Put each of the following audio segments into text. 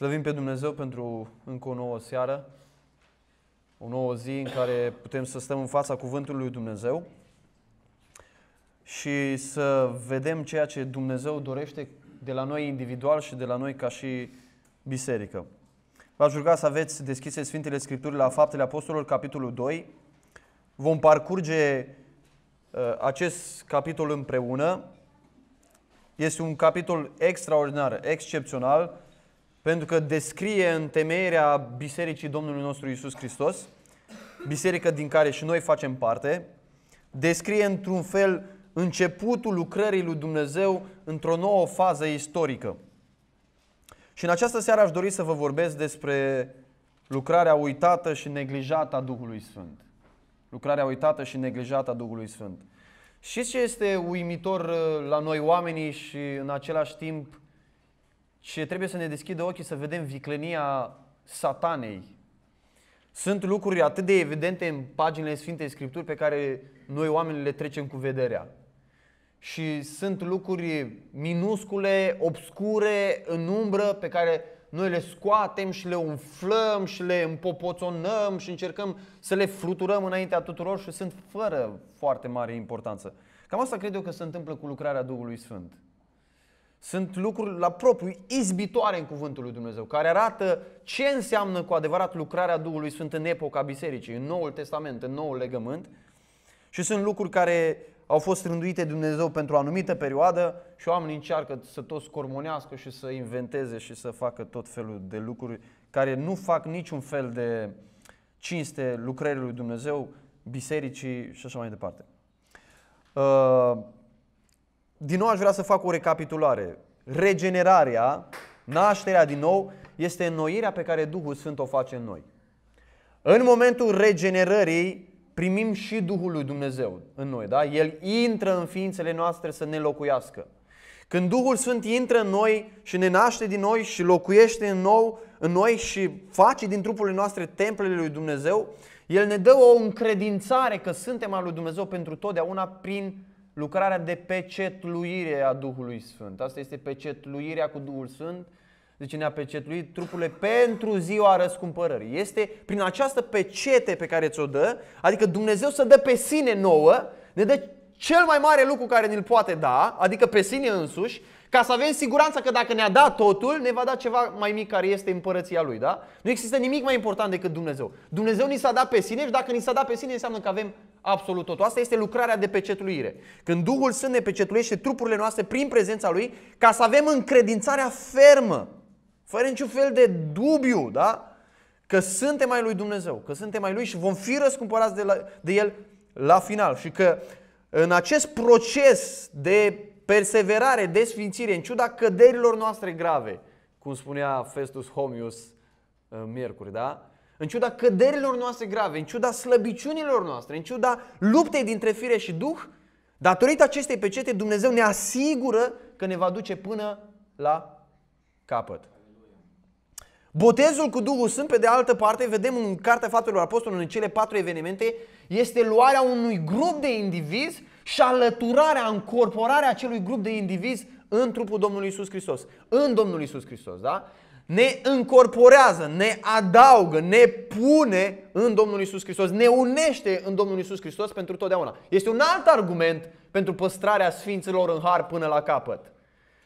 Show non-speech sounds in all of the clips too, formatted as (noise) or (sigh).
Slăvim pe Dumnezeu pentru încă o nouă seară, o nouă zi în care putem să stăm în fața Cuvântului lui Dumnezeu și să vedem ceea ce Dumnezeu dorește de la noi individual și de la noi ca și biserică. V-aș ruga să aveți deschise Sfintele Scripturi la Faptele Apostolilor, capitolul 2. Vom parcurge uh, acest capitol împreună. Este un capitol extraordinar, excepțional, pentru că descrie întemeierea Bisericii Domnului nostru Isus Hristos, biserică din care și noi facem parte, descrie într-un fel începutul lucrării lui Dumnezeu într-o nouă fază istorică. Și în această seară aș dori să vă vorbesc despre lucrarea uitată și neglijată a Duhului Sfânt. Lucrarea uitată și neglijată a Duhului Sfânt. Și ce este uimitor uh, la noi oamenii și în același timp și trebuie să ne deschidă ochii să vedem viclenia satanei. Sunt lucruri atât de evidente în paginile Sfintei Scripturi pe care noi oamenii le trecem cu vederea. Și sunt lucruri minuscule, obscure, în umbră, pe care noi le scoatem și le umflăm și le împopoțonăm și încercăm să le fluturăm înaintea tuturor și sunt fără foarte mare importanță. Cam asta cred eu că se întâmplă cu lucrarea Duhului Sfânt. Sunt lucruri la propriu izbitoare în cuvântul lui Dumnezeu, care arată ce înseamnă cu adevărat lucrarea Duhului Sfânt în epoca bisericii, în Noul Testament, în Noul Legământ. Și sunt lucruri care au fost rânduite Dumnezeu pentru o anumită perioadă și oamenii încearcă să tot scormonească și să inventeze și să facă tot felul de lucruri care nu fac niciun fel de cinste lucrării lui Dumnezeu, bisericii și așa mai departe. Uh, din nou aș vrea să fac o recapitulare. Regenerarea, nașterea din nou, este înnoirea pe care Duhul Sfânt o face în noi. În momentul regenerării primim și Duhul lui Dumnezeu în noi, da? El intră în ființele noastre să ne locuiască. Când Duhul Sfânt intră în noi și ne naște din noi și locuiește în, nou, în noi și face din trupurile noastre templele lui Dumnezeu, El ne dă o încredințare că suntem al lui Dumnezeu pentru totdeauna prin lucrarea de pecetluire a Duhului Sfânt. Asta este pecetluirea cu Duhul Sfânt. Deci ne-a pecetluit trupurile pentru ziua răscumpărării. Este prin această pecete pe care ți-o dă, adică Dumnezeu să dă pe sine nouă, ne dă cel mai mare lucru care ne-l poate da, adică pe sine însuși, ca să avem siguranța că dacă ne-a dat totul, ne va da ceva mai mic care este împărăția Lui, da? Nu există nimic mai important decât Dumnezeu. Dumnezeu ni s-a dat pe sine și dacă ni s-a dat pe sine, înseamnă că avem absolut totul. Asta este lucrarea de pecetluire. Când Duhul Sfânt ne pecetluiește trupurile noastre prin prezența Lui, ca să avem încredințarea fermă, fără niciun fel de dubiu, da? Că suntem ai Lui Dumnezeu, că suntem ai Lui și vom fi răscumpărați de, la, de El la final. Și că în acest proces de perseverare, de sfințire, în ciuda căderilor noastre grave, cum spunea Festus Homius uh, miercuri, da? în ciuda căderilor noastre grave, în ciuda slăbiciunilor noastre, în ciuda luptei dintre fire și duh, datorită acestei pecete, Dumnezeu ne asigură că ne va duce până la capăt. Botezul cu Duhul Sfânt, pe de altă parte, vedem în Cartea Faptelor Apostolului, în cele patru evenimente, este luarea unui grup de indivizi și alăturarea, încorporarea acelui grup de indivizi în trupul Domnului Isus Hristos, în Domnul Isus Hristos, da? ne încorporează, ne adaugă, ne pune în Domnul Isus Hristos, ne unește în Domnul Isus Hristos pentru totdeauna. Este un alt argument pentru păstrarea Sfinților în har până la capăt.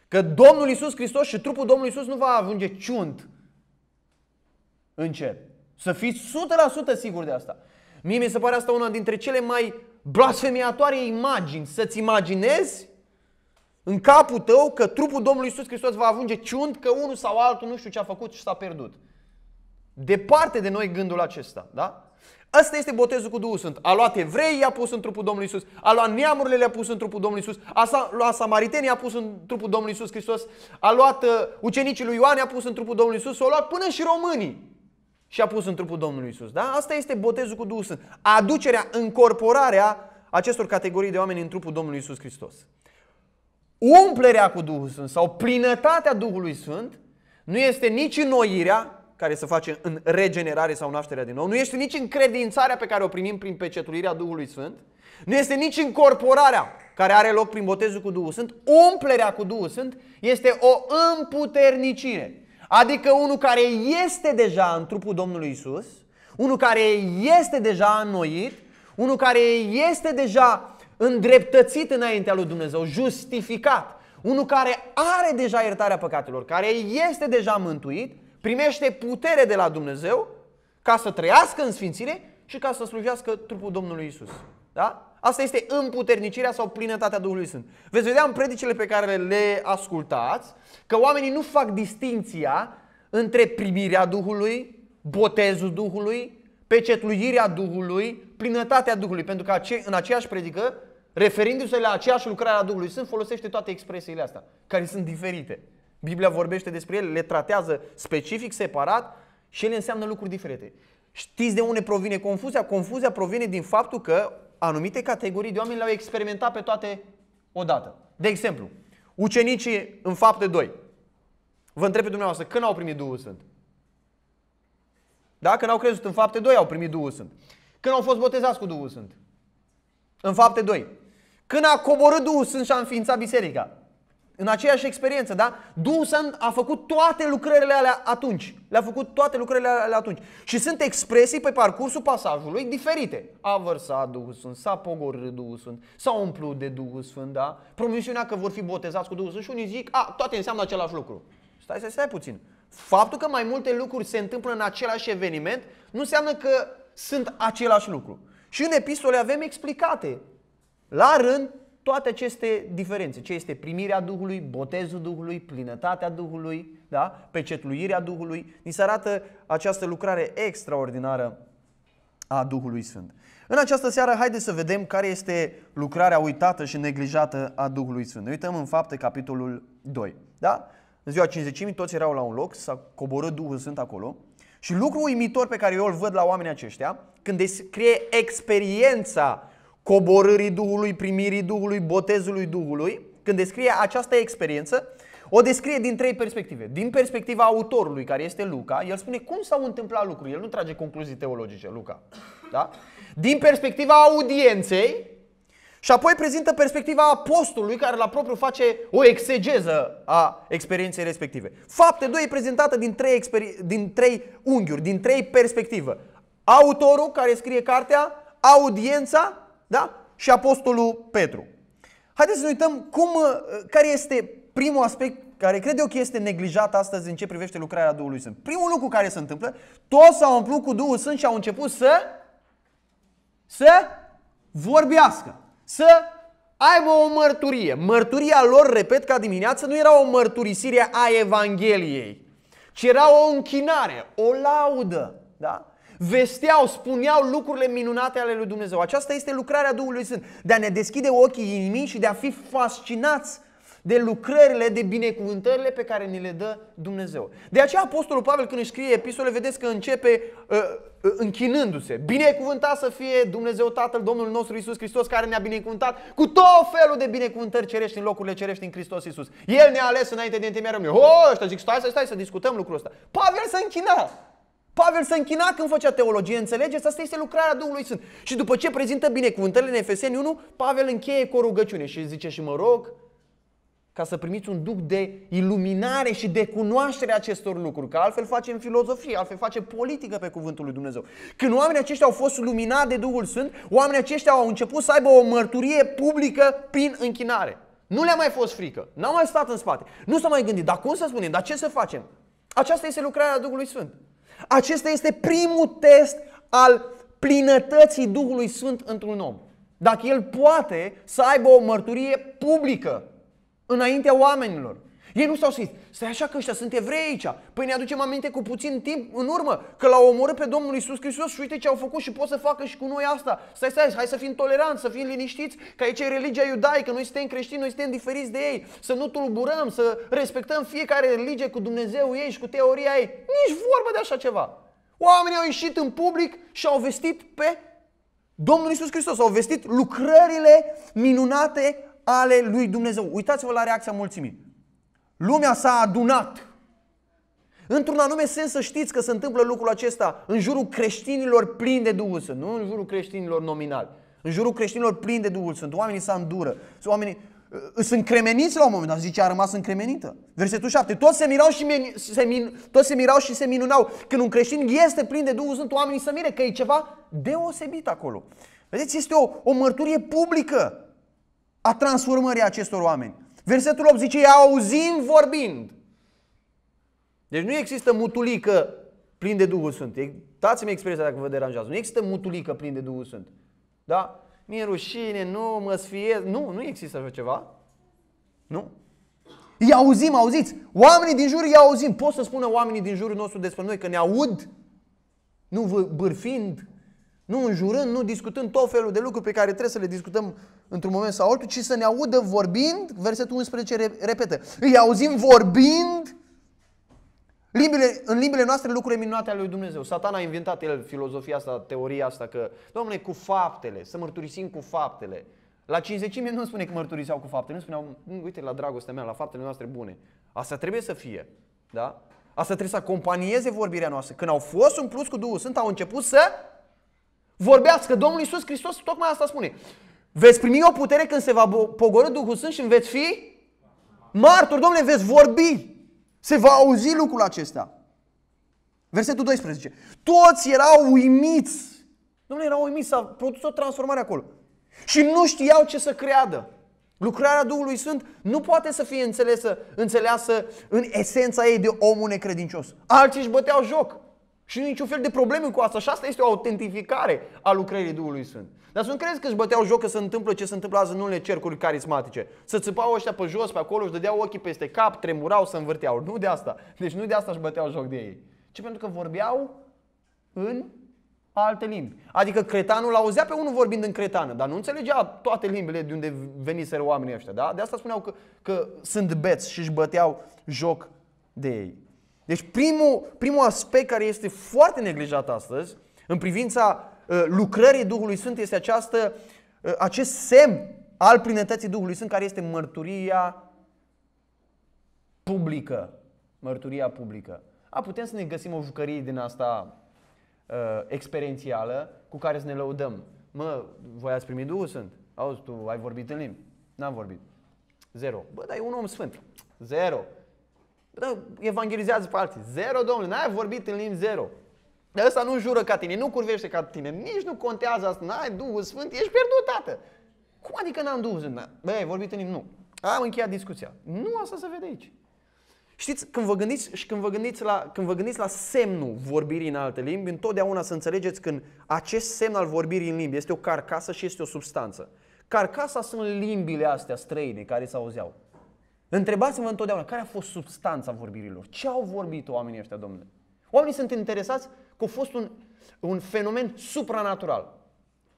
Că Domnul Isus Hristos și trupul Domnului Isus nu va ajunge ciunt în cer. Să fiți 100% sigur de asta. Mie mi se pare asta una dintre cele mai blasfemiatoare imagini. Să-ți imaginezi în capul tău că trupul Domnului Isus Hristos va avunge ciunt că unul sau altul nu știu ce a făcut și s-a pierdut. Departe de noi gândul acesta, da? Ăsta este botezul cu Duhul Sfânt. A luat evrei, i-a pus în trupul Domnului Isus. A luat neamurile, le-a pus în trupul Domnului Isus. A luat samaritenii, i-a pus în trupul Domnului Isus Hristos. A luat uh, ucenicii lui Ioan, i-a pus în trupul Domnului Isus. O luat până și românii și a pus în trupul Domnului Isus. Da? Asta este botezul cu Duhul Sfânt. Aducerea, încorporarea acestor categorii de oameni în trupul Domnului Isus Hristos umplerea cu Duhul Sfânt sau plinătatea Duhului Sfânt nu este nici înnoirea care se face în regenerare sau nașterea din nou, nu este nici încredințarea pe care o primim prin pecetulirea Duhului Sfânt, nu este nici încorporarea care are loc prin botezul cu Duhul Sfânt, umplerea cu Duhul Sfânt este o împuternicire. Adică unul care este deja în trupul Domnului Isus, unul care este deja înnoit, unul care este deja îndreptățit înaintea lui Dumnezeu, justificat, unul care are deja iertarea păcatelor, care este deja mântuit, primește putere de la Dumnezeu ca să trăiască în sfințire și ca să slujească trupul Domnului Isus. Da? Asta este împuternicirea sau plinătatea Duhului Sfânt. Veți vedea în predicile pe care le ascultați că oamenii nu fac distinția între primirea Duhului, botezul Duhului, pecetluirea Duhului, plinătatea Duhului, pentru că în aceeași predică, referindu-se la aceeași lucrare a Duhului Sfânt, folosește toate expresiile astea, care sunt diferite. Biblia vorbește despre ele, le tratează specific, separat și ele înseamnă lucruri diferite. Știți de unde provine confuzia? Confuzia provine din faptul că anumite categorii de oameni le-au experimentat pe toate odată. De exemplu, ucenicii în fapte 2. Vă întreb pe dumneavoastră, când au primit Duhul Sfânt? Da, când au crezut în fapte 2, au primit Duhul Sfânt. Când au fost botezați cu Duhul Sfânt? În fapte 2. Când a coborât Duhul Sfânt și a înființat biserica. În aceeași experiență, da? Duhul Sfânt a făcut toate lucrările alea atunci. Le-a făcut toate lucrările alea atunci. Și sunt expresii pe parcursul pasajului diferite. A vărsat Duhul Sfânt, s-a pogorât Duhul Sfânt, s-a umplut de Duhul Sfânt, da? Promisiunea că vor fi botezați cu Duhul Sfânt și unii zic, a, toate înseamnă același lucru. Stai, stai, stai puțin. Faptul că mai multe lucruri se întâmplă în același eveniment nu înseamnă că sunt același lucru. Și în epistole avem explicate la rând toate aceste diferențe. Ce este primirea Duhului, botezul Duhului, plinătatea Duhului, da? pecetluirea Duhului. Ni se arată această lucrare extraordinară a Duhului Sfânt. În această seară, haideți să vedem care este lucrarea uitată și neglijată a Duhului Sfânt. Ne uităm în fapte, capitolul 2. Da? În ziua 50 toți erau la un loc, s-a coborât Duhul Sfânt acolo. Și lucru uimitor pe care eu îl văd la oamenii aceștia, când descrie experiența coborârii Duhului, primirii Duhului, botezului Duhului, când descrie această experiență, o descrie din trei perspective. Din perspectiva autorului, care este Luca, el spune cum s-au întâmplat lucrurile, el nu trage concluzii teologice, Luca. Da? Din perspectiva audienței, și apoi prezintă perspectiva apostolului care la propriu face o exegeză a experienței respective. Fapte 2 e prezentată din trei, din trei unghiuri, din trei perspective. Autorul care scrie cartea, audiența da? și apostolul Petru. Haideți să ne uităm cum, uh, care este primul aspect care cred eu că este neglijat astăzi în ce privește lucrarea Duhului Sfânt. Primul lucru care se întâmplă, toți s-au umplut cu Duhul Sfânt și au început să să vorbească să aibă o mărturie. Mărturia lor, repet ca dimineață, nu era o mărturisire a Evangheliei, ci era o închinare, o laudă. Da? Vesteau, spuneau lucrurile minunate ale lui Dumnezeu. Aceasta este lucrarea Duhului Sfânt, de a ne deschide ochii inimii și de a fi fascinați de lucrările, de binecuvântările pe care ni le dă Dumnezeu. De aceea Apostolul Pavel când își scrie epistole, vedeți că începe uh, uh închinându-se. Binecuvântat să fie Dumnezeu Tatăl, Domnul nostru Isus Hristos, care ne-a binecuvântat cu tot felul de binecuvântări cerești în locurile cerești în Hristos Isus. El ne-a ales înainte de întemeierea lumii. Oh, ăștia zic, stai, stai, stai să discutăm lucrul ăsta. Pavel să închină, Pavel se închina când făcea teologie, înțelegeți? Asta este lucrarea Duhului Sfânt. Și după ce prezintă binecuvântările în Efeseni 1, Pavel încheie cu o rugăciune și zice și mă rog ca să primiți un duc de iluminare și de cunoaștere a acestor lucruri. Că altfel facem filozofie, altfel face politică pe cuvântul lui Dumnezeu. Când oamenii aceștia au fost luminați de Duhul Sfânt, oamenii aceștia au început să aibă o mărturie publică prin închinare. Nu le-a mai fost frică, n-au mai stat în spate. Nu s-au mai gândit, dar cum să spunem, dar ce să facem? Aceasta este lucrarea Duhului Sfânt. Acesta este primul test al plinătății Duhului Sfânt într-un om. Dacă el poate să aibă o mărturie publică înaintea oamenilor. Ei nu s-au zis, stai așa că ăștia sunt evrei aici. Păi ne aducem aminte cu puțin timp în urmă că l-au omorât pe Domnul Isus Hristos și uite ce au făcut și pot să facă și cu noi asta. Stai, stai, hai să fim toleranți, să fim liniștiți, că aici e religia iudaică, noi suntem creștini, noi suntem diferiți de ei, să nu tulburăm, să respectăm fiecare religie cu Dumnezeu ei și cu teoria ei. Nici vorba de așa ceva. Oamenii au ieșit în public și au vestit pe Domnul Isus Hristos, au vestit lucrările minunate ale lui Dumnezeu. Uitați-vă la reacția mulțimii. Lumea s-a adunat. Într-un anume sens să știți că se întâmplă lucrul acesta în jurul creștinilor plini de Duhul Sfânt, nu în jurul creștinilor nominal. În jurul creștinilor plini de Duhul Sfânt. Oamenii se îndură. Oamenii uh, sunt încremeniți la un moment dat, zice, a rămas încremenită. Versetul 7. Toți se mirau și, se min, toți se mirau și se minunau. Când un creștin este plin de Duhul Sfânt, oamenii să mire că e ceva deosebit acolo. Vedeți, este o, o mărturie publică a transformării acestor oameni. Versetul 8 zice, auzim vorbind. Deci nu există mutulică plin de Duhul Sfânt. Dați-mi expresia dacă vă deranjează. Nu există mutulică plin de Duhul Sfânt. Da? Mi-e rușine, nu mă sfiez. Nu, nu există așa ceva. Nu. Îi auzim, auziți. Oamenii din jur îi auzim. Pot să spună oamenii din jurul nostru despre noi că ne aud? Nu bârfind, nu înjurând, nu discutând tot felul de lucruri pe care trebuie să le discutăm într-un moment sau altul, ci să ne audă vorbind, versetul 11 repetă, îi auzim vorbind limbile, în limbile noastre lucrurile minunate ale lui Dumnezeu. Satan a inventat el filozofia asta, teoria asta că, domnule, cu faptele, să mărturisim cu faptele. La cinzecime nu spune că mărturiseau cu faptele, nu spuneau, mm, uite, la dragostea mea, la faptele noastre bune. Asta trebuie să fie, da? Asta trebuie să acompanieze vorbirea noastră. Când au fost plus cu Duhul Sfânt, au început să vorbească. Domnul Iisus Hristos tocmai asta spune. Veți primi o putere când se va pogorâ Duhul Sfânt și veți fi martori. Domnule, veți vorbi. Se va auzi lucrul acesta. Versetul 12. Toți erau uimiți. Domnule, erau uimiți. S-a produs o transformare acolo. Și nu știau ce să creadă. Lucrarea Duhului Sfânt nu poate să fie înțelesă, înțeleasă în esența ei de omul necredincios. Alții își băteau joc. Și nu niciun fel de probleme cu asta. Și asta este o autentificare a lucrării Duhului Sfânt. Dar să nu crezi că își băteau joc că se întâmplă ce se întâmplă azi în unele cercuri carismatice. Să țipau ăștia pe jos, pe acolo, își dădeau ochii peste cap, tremurau, să învârteau. Nu de asta. Deci nu de asta își băteau joc de ei. Ci pentru că vorbeau în alte limbi. Adică cretanul auzea pe unul vorbind în cretană, dar nu înțelegea toate limbile de unde veniseră oamenii ăștia. Da? De asta spuneau că, că sunt beți și își băteau joc de ei. Deci primul, primul aspect care este foarte neglijat astăzi în privința uh, lucrării Duhului Sfânt este această, uh, acest semn al plinătății Duhului Sfânt care este mărturia publică. Mărturia publică. A, putem să ne găsim o jucărie din asta uh, experiențială cu care să ne lăudăm. Mă, voi ați primit Duhul Sfânt? Auzi, tu ai vorbit în limbi? N-am vorbit. Zero. Bă, dar e un om sfânt. Zero. Bă, evangelizează pe alții. Zero, domnule, n-ai vorbit în limbi zero. Dar ăsta nu jură ca tine, nu curvește ca tine, nici nu contează asta, n-ai Duhul Sfânt, ești pierdut, tată. Cum adică n-am Duhul Sfânt? Băi, ai vorbit în limbi? Nu. Am încheiat discuția. Nu asta se vede aici. Știți, când vă gândiți și când vă gândiți la, când vă gândiți la semnul vorbirii în alte limbi, întotdeauna să înțelegeți când acest semn al vorbirii în limbi este o carcasă și este o substanță. Carcasa sunt limbile astea străine care se auzeau. Întrebați-vă întotdeauna care a fost substanța vorbirilor. Ce au vorbit oamenii ăștia, domnule? Oamenii sunt interesați că a fost un, un fenomen supranatural.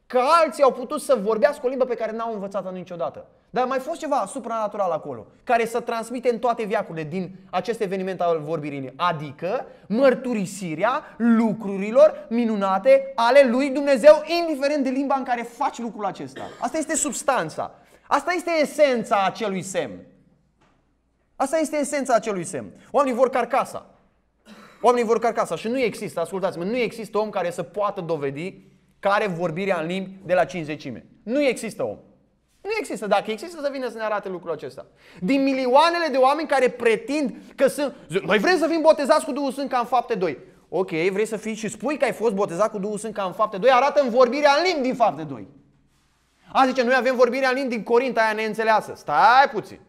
Că alții au putut să vorbească o limbă pe care n-au învățat-o niciodată. Dar a mai fost ceva supranatural acolo, care să transmite în toate viacurile din acest eveniment al vorbirii. Adică mărturisirea lucrurilor minunate ale lui Dumnezeu, indiferent de limba în care faci lucrul acesta. Asta este substanța. Asta este esența acelui semn. Asta este esența acelui semn. Oamenii vor carcasa. Oamenii vor carcasa și nu există, ascultați-mă, nu există om care să poată dovedi care vorbirea în limbi de la cinzecime. Nu există om. Nu există. Dacă există, să vină să ne arate lucrul acesta. Din milioanele de oameni care pretind că sunt... Noi vrem să fim botezați cu Duhul Sfânt ca în fapte 2. Ok, vrei să fii și spui că ai fost botezat cu Duhul Sfânt ca în fapte 2, arată în vorbirea în limbi din fapte 2. A zice, noi avem vorbirea în limbi din Corint, aia neînțeleasă. Stai puțin.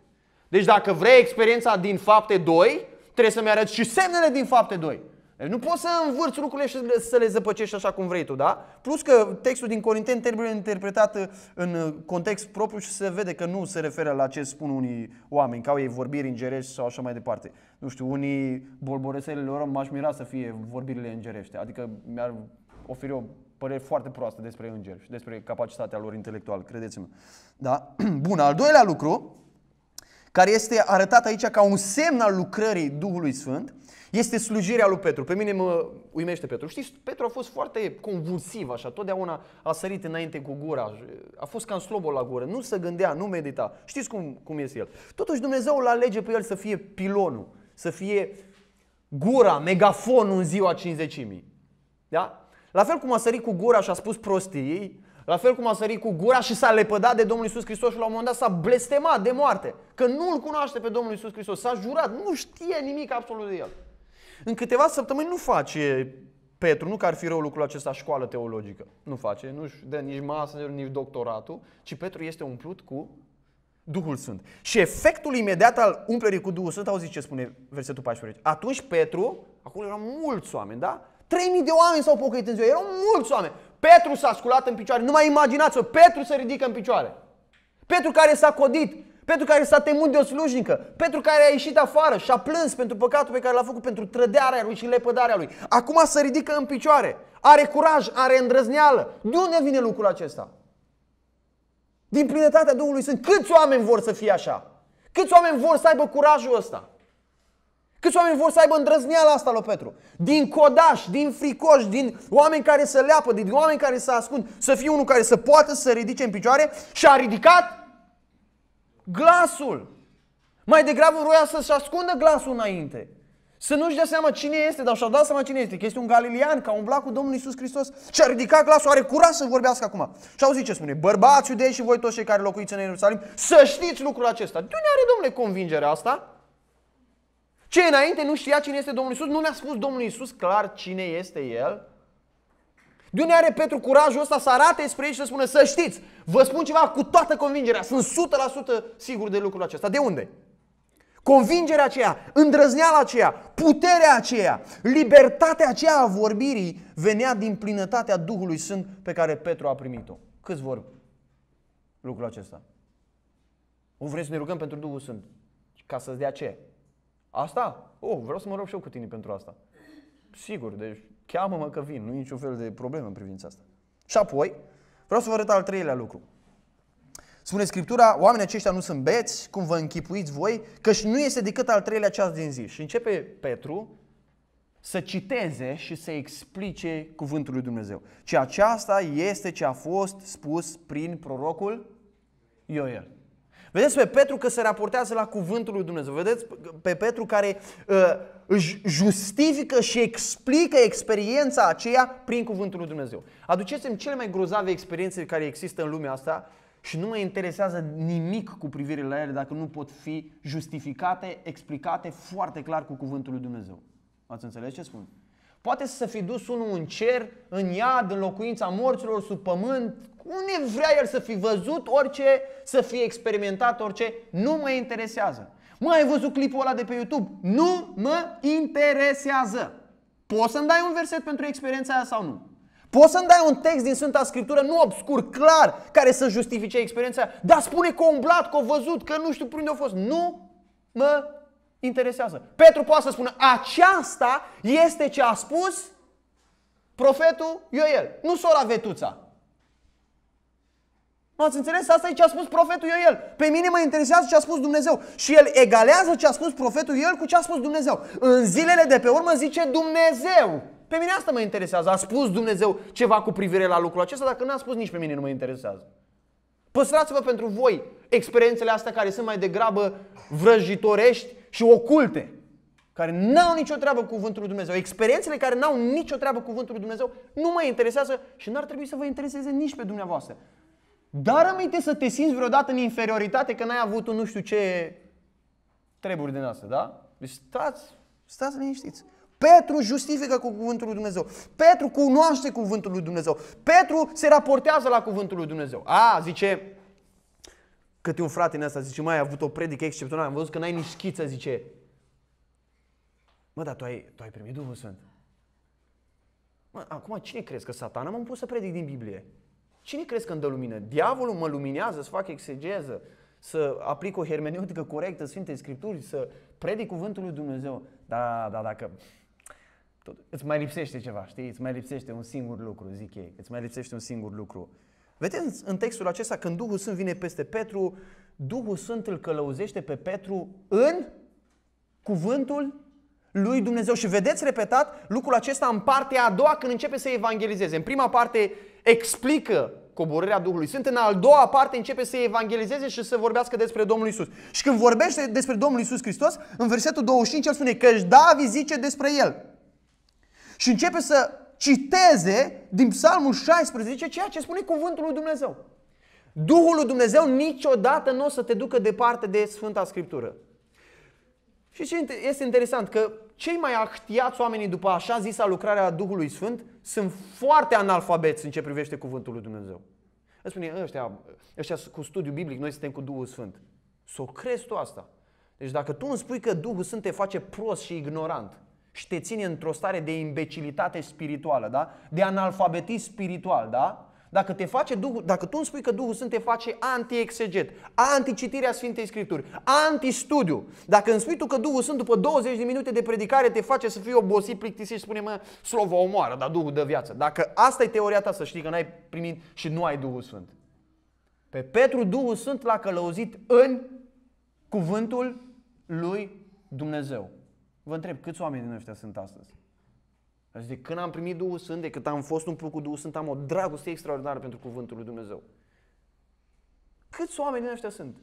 Deci dacă vrei experiența din fapte 2, trebuie să-mi arăți și semnele din fapte 2. Deci nu poți să învârți lucrurile și să le zăpăcești așa cum vrei tu, da? Plus că textul din Corinteni trebuie interpretat uh, în uh, context propriu și se vede că nu se referă la ce spun unii oameni, că au ei vorbiri îngerești sau așa mai departe. Nu știu, unii bolboreselele lor m-aș mira să fie vorbirile îngerește, adică mi-ar oferi o părere foarte proastă despre îngeri și despre capacitatea lor intelectuală, credeți-mă. Da? (clears throat) Bun, al doilea lucru, care este arătat aici ca un semn al lucrării Duhului Sfânt, este slujirea lui Petru. Pe mine mă uimește Petru. Știți, Petru a fost foarte convulsiv, așa, totdeauna a sărit înainte cu gura, a fost ca în slobol la gură, nu se gândea, nu medita. Știți cum, cum este el. Totuși Dumnezeu îl alege pe el să fie pilonul, să fie gura, megafonul în ziua cinzecimii. Da? La fel cum a sărit cu gura și a spus prostii, la fel cum a sărit cu gura și s-a lepădat de Domnul Isus Hristos și la un moment dat s-a blestemat de moarte. Că nu-L cunoaște pe Domnul Isus Hristos. S-a jurat, nu știe nimic absolut de El. În câteva săptămâni nu face Petru, nu că ar fi rău lucrul acesta școală teologică. Nu face, nu dă nici masă, nici doctoratul, ci Petru este umplut cu Duhul Sfânt. Și efectul imediat al umplerii cu Duhul Sfânt, auziți ce spune versetul 14. Atunci Petru, acolo erau mulți oameni, da? 3000 de oameni s-au pocăit în ziua, erau mulți oameni. Petru s-a sculat în picioare. Nu mai imaginați-o. Petru se ridică în picioare. Petru care s-a codit. Petru care s-a temut de o slujnică. Petru care a ieșit afară și a plâns pentru păcatul pe care l-a făcut, pentru trădarea lui și lepădarea lui. Acum se ridică în picioare. Are curaj, are îndrăzneală. De unde vine lucrul acesta? Din plinătatea Duhului sunt Câți oameni vor să fie așa? Câți oameni vor să aibă curajul ăsta? Câți oameni vor să aibă îndrăzneala asta lui Petru? Din codaș, din fricoș, din oameni care să leapă, din oameni care să ascund, să fie unul care să poată să ridice în picioare și a ridicat glasul. Mai degrabă vroia să-și ascundă glasul înainte. Să nu-și dea seama cine este, dar și-a dat seama cine este. Că este un galilean, ca un umblat cu Domnul Isus Hristos și a ridicat glasul, are curaj să vorbească acum. Și auzi ce spune, bărbați iudei și voi toți cei care locuiți în Ierusalim, să știți lucrul acesta. De unde are, domnule, convingerea asta? Ce înainte nu știa cine este Domnul Isus? Nu ne-a spus Domnul Isus clar cine este El? De unde are Petru curajul ăsta să arate spre ei și să spună să știți, vă spun ceva cu toată convingerea, sunt 100% sigur de lucrul acesta. De unde? Convingerea aceea, îndrăzneala aceea, puterea aceea, libertatea aceea a vorbirii venea din plinătatea Duhului Sfânt pe care Petru a primit-o. Câți vor lucrul acesta? O vrem să ne rugăm pentru Duhul Sfânt ca să-ți dea ce? Asta? Oh, vreau să mă rog și eu cu tine pentru asta. Sigur, deci cheamă-mă că vin, nu e niciun fel de problemă în privința asta. Și apoi, vreau să vă arăt al treilea lucru. Spune Scriptura, oamenii aceștia nu sunt beți, cum vă închipuiți voi, că și nu este decât al treilea ceas din zi. Și începe Petru să citeze și să explice cuvântul lui Dumnezeu. Și aceasta este ce a fost spus prin prorocul Ioel. Vedeți pe Petru că se raportează la cuvântul lui Dumnezeu. Vedeți pe Petru care uh, își justifică și explică experiența aceea prin cuvântul lui Dumnezeu. Aduceți-mi cele mai grozave experiențe care există în lumea asta și nu mă interesează nimic cu privire la ele dacă nu pot fi justificate, explicate foarte clar cu cuvântul lui Dumnezeu. Ați înțeles ce spun? Poate să fi dus unul în cer, în iad, în locuința morților, sub pământ, unde vrea el să fi văzut orice, să fie experimentat orice, nu mă interesează. Mă, ai văzut clipul ăla de pe YouTube? Nu mă interesează. Poți să-mi dai un verset pentru experiența aia sau nu? Poți să-mi dai un text din Sfânta Scriptură, nu obscur, clar, care să justifice experiența aia, dar spune că a umblat, că a văzut, că nu știu prin unde a fost. Nu mă interesează. Petru poate să spună, aceasta este ce a spus profetul Ioel, nu sora Vetuța. Ați înțeles? Asta e ce a spus profetul, Ioel. Pe mine mă interesează ce a spus Dumnezeu. Și el egalează ce a spus profetul, Ioel cu ce a spus Dumnezeu. În zilele de pe urmă zice Dumnezeu. Pe mine asta mă interesează. A spus Dumnezeu ceva cu privire la lucrul acesta, dacă n-a spus nici pe mine nu mă interesează. Păstrați-vă pentru voi experiențele astea care sunt mai degrabă vrăjitorești și oculte, care n-au nicio treabă cu cuvântul lui Dumnezeu. Experiențele care n-au nicio treabă cu cuvântul lui Dumnezeu nu mă interesează și n-ar trebui să vă intereseze nici pe dumneavoastră. Dar aminte să te simți vreodată în inferioritate că n-ai avut un nu știu ce treburi din asta, da? Deci stați, stați liniștiți. Petru justifică cu cuvântul lui Dumnezeu. Petru cunoaște cuvântul lui Dumnezeu. Petru se raportează la cuvântul lui Dumnezeu. A, zice, câte un frate în asta, zice, mai ai avut o predică excepțională, am văzut că n-ai nici schiță, zice. Mă, dar tu ai, tu ai primit Duhul Sfânt. Mă, acum cine crezi că satana m-a pus să predic din Biblie? Cine crezi că îmi dă lumină? Diavolul mă luminează să fac exegeză, să aplic o hermeneutică corectă Sfinte Scripturi, să predic cuvântul lui Dumnezeu. Da, da, dacă tot, îți mai lipsește ceva, știi? Îți mai lipsește un singur lucru, zic ei. Îți mai lipsește un singur lucru. Vedeți în textul acesta, când Duhul Sfânt vine peste Petru, Duhul Sfânt îl călăuzește pe Petru în cuvântul lui Dumnezeu. Și vedeți repetat lucrul acesta în partea a doua când începe să evangelizeze. În prima parte explică coborârea Duhului Sfânt, în al doua parte începe să evangelizeze și să vorbească despre Domnul Isus. Și când vorbește despre Domnul Isus Hristos, în versetul 25 el spune că da zice despre el. Și începe să citeze din Psalmul 16 ceea ce spune cuvântul lui Dumnezeu. Duhul lui Dumnezeu niciodată nu o să te ducă departe de Sfânta Scriptură. Și este interesant? Că cei mai ahtiați oamenii după așa zisa lucrare a Duhului Sfânt sunt foarte analfabeți în ce privește cuvântul lui Dumnezeu. Îți spune, ăștia, ăștia cu studiu biblic, noi suntem cu Duhul Sfânt. Să o crezi tu asta. Deci dacă tu îmi spui că Duhul Sfânt te face prost și ignorant și te ține într-o stare de imbecilitate spirituală, da? de analfabetism spiritual, da? Dacă, te face Duhul, dacă tu îmi spui că Duhul Sfânt te face anti-exeget, anti-citirea Sfintei Scripturi, anti-studiu, dacă îmi spui tu că Duhul Sfânt după 20 de minute de predicare te face să fii obosit, plictisit și spune mă, slova omoară, dar Duhul dă viață. Dacă asta e teoria ta, să știi că n-ai primit și nu ai Duhul Sfânt. Pe Petru Duhul Sfânt l-a călăuzit în cuvântul lui Dumnezeu. Vă întreb, câți oameni din ăștia sunt astăzi? Azi de când am primit Duhul Sfânt, de cât am fost un cu Duhul Sfânt, am o dragoste extraordinară pentru cuvântul lui Dumnezeu. Câți oameni din ăștia sunt?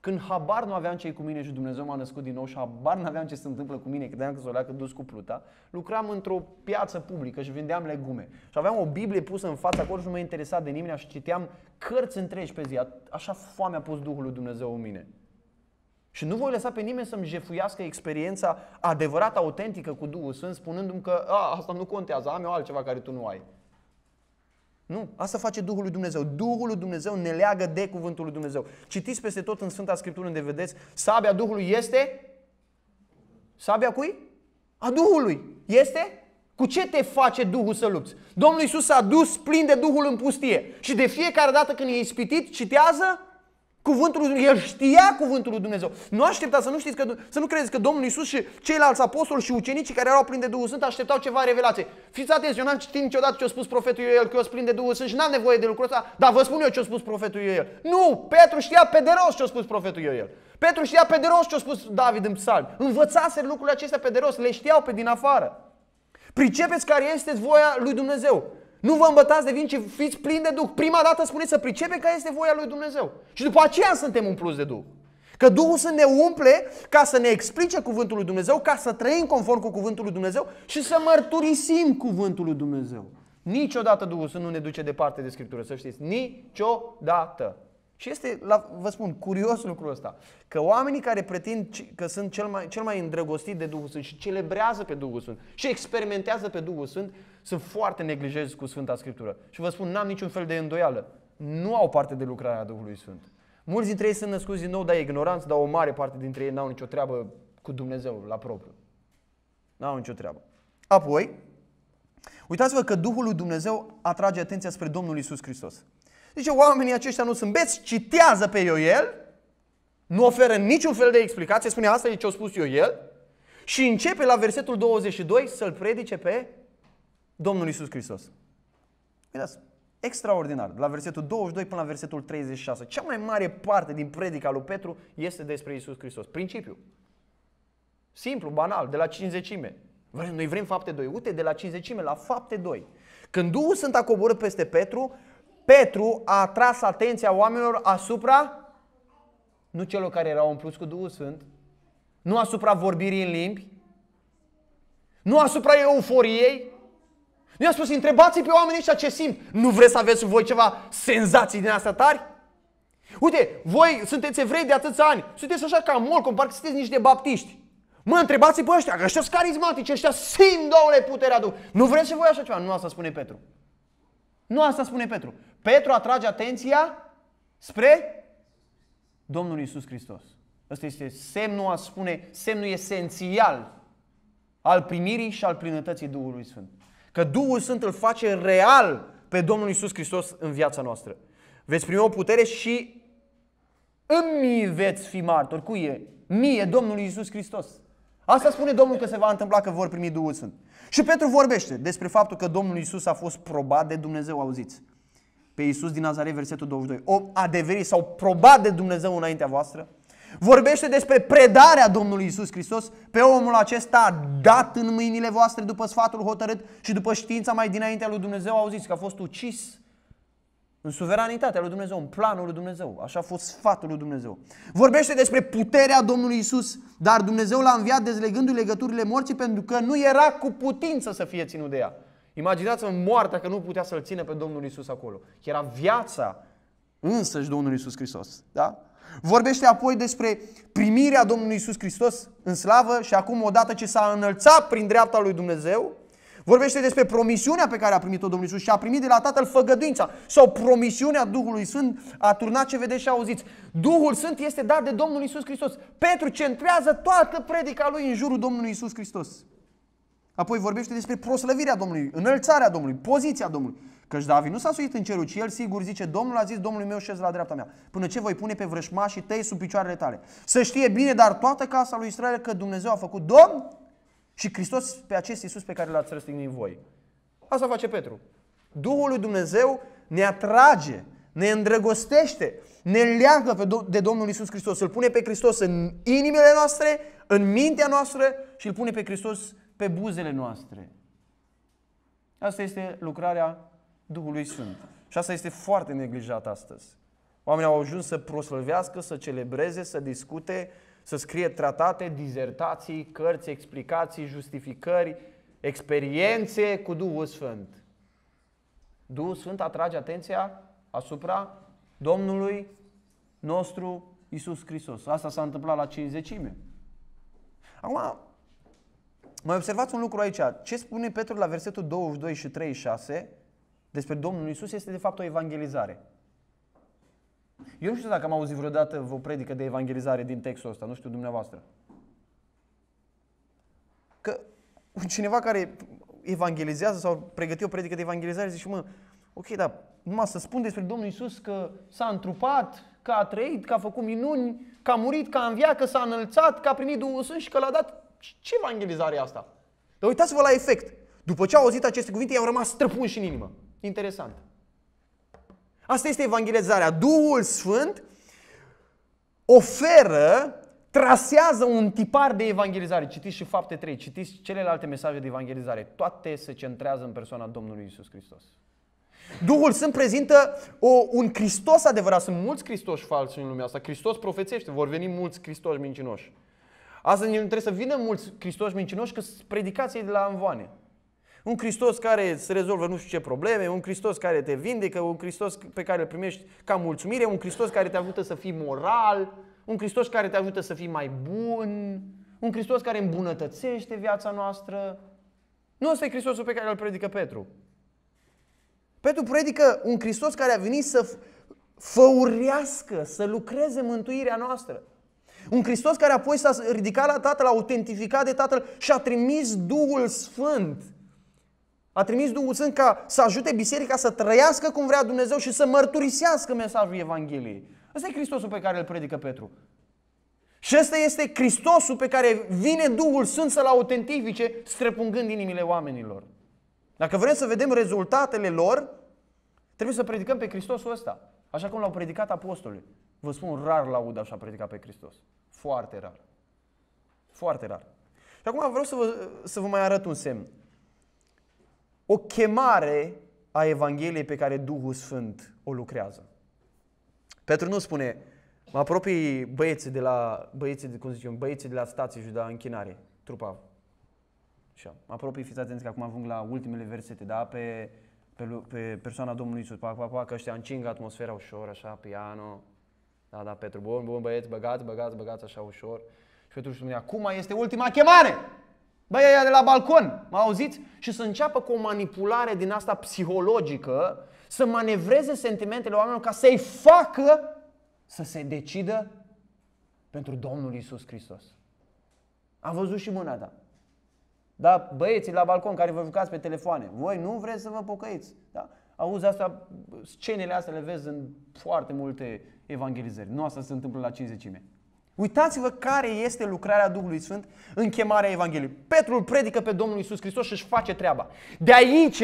Când habar nu aveam ce cu mine și Dumnezeu m-a născut din nou și habar nu aveam ce se întâmplă cu mine, credeam că s-o leacă dus cu pluta, lucram într-o piață publică și vindeam legume. Și aveam o Biblie pusă în fața acolo și nu mă interesa de nimeni și citeam cărți întregi pe zi. Așa foamea a pus Duhul lui Dumnezeu în mine. Și nu voi lăsa pe nimeni să-mi jefuiască experiența adevărată, autentică cu Duhul Sfânt, spunându-mi că A, asta nu contează, am eu altceva care tu nu ai. Nu, asta face Duhul lui Dumnezeu. Duhul lui Dumnezeu ne leagă de cuvântul lui Dumnezeu. Citiți peste tot în Sfânta Scriptură unde vedeți, sabia Duhului este? Sabia cui? A Duhului. Este? Cu ce te face Duhul să lupți? Domnul Iisus s-a dus plin de Duhul în pustie și de fiecare dată când e ispitit, citează Cuvântul lui Dumnezeu, el știa cuvântul lui Dumnezeu. Nu aștepta să nu știți că, să nu credeți că Domnul Isus și ceilalți apostoli și ucenicii care erau plini de Duhul Sfânt așteptau ceva revelație. Fiți atenți, eu n-am citit niciodată ce a spus profetul Ioel, că eu sunt plin de Duhul Sfânt și n-am nevoie de lucrul ăsta, dar vă spun eu ce a spus profetul Ioel. Nu, Petru știa pe de rost ce a spus profetul Ioel. Petru știa pe de rost ce a spus David în psalmi. Învățase lucrurile acestea pe de rost, le știau pe din afară. Pricepeți care este voia lui Dumnezeu. Nu vă îmbătați de vin, ci fiți plini de Duh. Prima dată spuneți să pricepe că este voia lui Dumnezeu. Și după aceea suntem umpluți de Duh. Că Duhul să ne umple ca să ne explice cuvântul lui Dumnezeu, ca să trăim conform cu cuvântul lui Dumnezeu și să mărturisim cuvântul lui Dumnezeu. Niciodată Duhul să nu ne duce departe de Scriptură, să știți. Niciodată. Și este, la, vă spun, curios lucrul ăsta, că oamenii care pretind că sunt cel mai, cel mai îndrăgostit de Duhul Sfânt și celebrează pe Duhul Sfânt și experimentează pe Duhul Sfânt, sunt foarte neglijezi cu Sfânta Scriptură. Și vă spun, n-am niciun fel de îndoială. Nu au parte de lucrarea Duhului Sfânt. Mulți dintre ei sunt născuți din nou, dar ignoranți, dar o mare parte dintre ei n-au nicio treabă cu Dumnezeu la propriu. N-au nicio treabă. Apoi, uitați-vă că Duhul lui Dumnezeu atrage atenția spre Domnul Isus Hristos. Zice, deci oamenii aceștia nu sunt beți, citează pe Ioel, nu oferă niciun fel de explicație, spune asta e ce a spus Ioel și începe la versetul 22 să-l predice pe Domnul Isus Hristos. Uitați, extraordinar, de la versetul 22 până la versetul 36. Cea mai mare parte din predica lui Petru este despre Isus Hristos. Principiu. Simplu, banal, de la cinzecime. noi vrem fapte 2. Uite, de la cinzecime la fapte 2. Când Duhul Sfânt a coborât peste Petru, Petru a atras atenția oamenilor asupra nu celor care erau umpluți cu Duhul Sfânt, nu asupra vorbirii în limbi, nu asupra euforiei. Nu i-a spus, întrebați pe oamenii ăștia ce simt. Nu vreți să aveți voi ceva senzații din asta tari? Uite, voi sunteți evrei de atâția ani, sunteți așa ca mol, cum parcă sunteți niște baptiști. Mă, întrebați pe ăștia, că ăștia sunt carismatici, ăștia simt, domnule, puterea Duh. Nu vreți și voi așa ceva? Nu asta spune Petru. Nu asta spune Petru. Petru atrage atenția spre Domnul Isus Hristos. Ăsta este semnul, a spune, semnul esențial al primirii și al plinătății Duhului Sfânt. Că Duhul Sfânt îl face real pe Domnul Isus Hristos în viața noastră. Veți primi o putere și îmi veți fi martori. Cui e? Mie, Domnul Isus Hristos. Asta spune Domnul că se va întâmpla că vor primi Duhul Sfânt. Și Petru vorbește despre faptul că Domnul Isus a fost probat de Dumnezeu, auziți pe Iisus din Nazaret, versetul 22. O adeveri sau probat de Dumnezeu înaintea voastră. Vorbește despre predarea Domnului Iisus Hristos pe omul acesta dat în mâinile voastre după sfatul hotărât și după știința mai dinaintea lui Dumnezeu. Auziți că a fost ucis în suveranitatea lui Dumnezeu, în planul lui Dumnezeu. Așa a fost sfatul lui Dumnezeu. Vorbește despre puterea Domnului Isus, dar Dumnezeu l-a înviat dezlegându-i legăturile morții pentru că nu era cu putință să fie ținut de ea. Imaginați-vă moartea că nu putea să-L ține pe Domnul Isus acolo. Era viața însăși Domnul Isus Hristos. Da? Vorbește apoi despre primirea Domnului Isus Hristos în slavă și acum odată ce s-a înălțat prin dreapta lui Dumnezeu, vorbește despre promisiunea pe care a primit-o Domnul Isus și a primit de la Tatăl făgăduința sau promisiunea Duhului Sfânt, a turnat ce vedeți și auziți. Duhul Sfânt este dat de Domnul Isus Hristos. Petru centrează toată predica lui în jurul Domnului Isus Hristos. Apoi vorbește despre proslăvirea Domnului, înălțarea Domnului, poziția Domnului. Căci David nu s-a suit în cerul, ci el sigur zice, Domnul a zis, Domnul meu șez la dreapta mea, până ce voi pune pe vrășmașii tăi sub picioarele tale. Să știe bine, dar toată casa lui Israel că Dumnezeu a făcut Domn și Hristos pe acest Iisus pe care l-ați răstignit voi. Asta face Petru. Duhul lui Dumnezeu ne atrage, ne îndrăgostește, ne leagă de Domnul Iisus Hristos. Îl pune pe Hristos în inimile noastre, în mintea noastră și îl pune pe Hristos pe buzele noastre. Asta este lucrarea Duhului Sfânt. Și asta este foarte neglijat astăzi. Oamenii au ajuns să proslăvească, să celebreze, să discute, să scrie tratate, dizertații, cărți, explicații, justificări, experiențe cu Duhul Sfânt. Duhul Sfânt atrage atenția asupra Domnului nostru Isus Hristos. Asta s-a întâmplat la cinzecime. Acum, mai observați un lucru aici. Ce spune Petru la versetul 22 și 36 despre Domnul Isus este de fapt o evangelizare. Eu nu știu dacă am auzit vreodată o predică de evangelizare din textul ăsta, nu știu dumneavoastră. Că cineva care evangelizează sau pregăti o predică de evangelizare zice, mă, ok, dar numai să spun despre Domnul Isus că s-a întrupat, că a trăit, că a făcut minuni, că a murit, că a înviat, că s-a înălțat, că a primit Duhul Sfânt și că l-a dat ce evangelizare e asta? Dar uitați-vă la efect. După ce au auzit aceste cuvinte, i-au rămas străpunși în inimă. Interesant. Asta este evangelizarea. Duhul Sfânt oferă, trasează un tipar de evangelizare. Citiți și fapte 3, citiți celelalte mesaje de evangelizare. Toate se centrează în persoana Domnului Isus Hristos. Duhul Sfânt prezintă o, un Hristos adevărat. Sunt mulți Hristoși falsi în lumea asta. Hristos profețește. Vor veni mulți Hristoși mincinoși. Astăzi nu trebuie să vină mulți Hristoși mincinoși că predicații de la anvoane. Un Hristos care se rezolvă nu știu ce probleme, un Hristos care te vindecă, un Hristos pe care îl primești ca mulțumire, un Hristos care te ajută să fii moral, un Hristos care te ajută să fii mai bun, un Hristos care îmbunătățește viața noastră. Nu ăsta e Hristosul pe care îl predică Petru. Petru predică un Hristos care a venit să făurească, să lucreze mântuirea noastră. Un Hristos care apoi s-a ridicat la Tatăl, a autentificat de Tatăl și a trimis Duhul Sfânt. A trimis Duhul Sfânt ca să ajute biserica să trăiască cum vrea Dumnezeu și să mărturisească mesajul Evangheliei. Ăsta e Hristosul pe care îl predică Petru. Și ăsta este Hristosul pe care vine Duhul Sfânt să-l autentifice, strepungând inimile oamenilor. Dacă vrem să vedem rezultatele lor, trebuie să predicăm pe Hristosul ăsta, așa cum l-au predicat apostolii. Vă spun, rar aud așa predica pe Hristos. Foarte rar. Foarte rar. Și acum vreau să vă, să vă mai arăt un semn. O chemare a Evangheliei pe care Duhul Sfânt o lucrează. Petru nu spune, mă apropii băieții de la, băieții de, cum zic eu, băieții de la stație și de la închinare, trupa. Așa, mă apropii, fiți atenți că acum ajung la ultimele versete, da? Pe, pe, pe persoana Domnului Iisus, pa, pa, pa, că ăștia încinga atmosfera ușor, așa, piano, da, da, Petru, bun, bun băieți, băgați, băgați, băgați așa ușor. Și Petru își spunea, acum este ultima chemare! Băi, ea de la balcon, mă auziți? Și să înceapă cu o manipulare din asta psihologică, să manevreze sentimentele oamenilor ca să-i facă să se decidă pentru Domnul Isus Hristos. Am văzut și mâna ta. Da, băieții la balcon care vă jucați pe telefoane, voi nu vreți să vă pocăiți. Da? Auzi asta, scenele astea le vezi în foarte multe evangelizări. Nu asta se întâmplă la cinzecime. Uitați-vă care este lucrarea Duhului Sfânt în chemarea Evangheliei. Petru îl predică pe Domnul Isus Hristos și își face treaba. De aici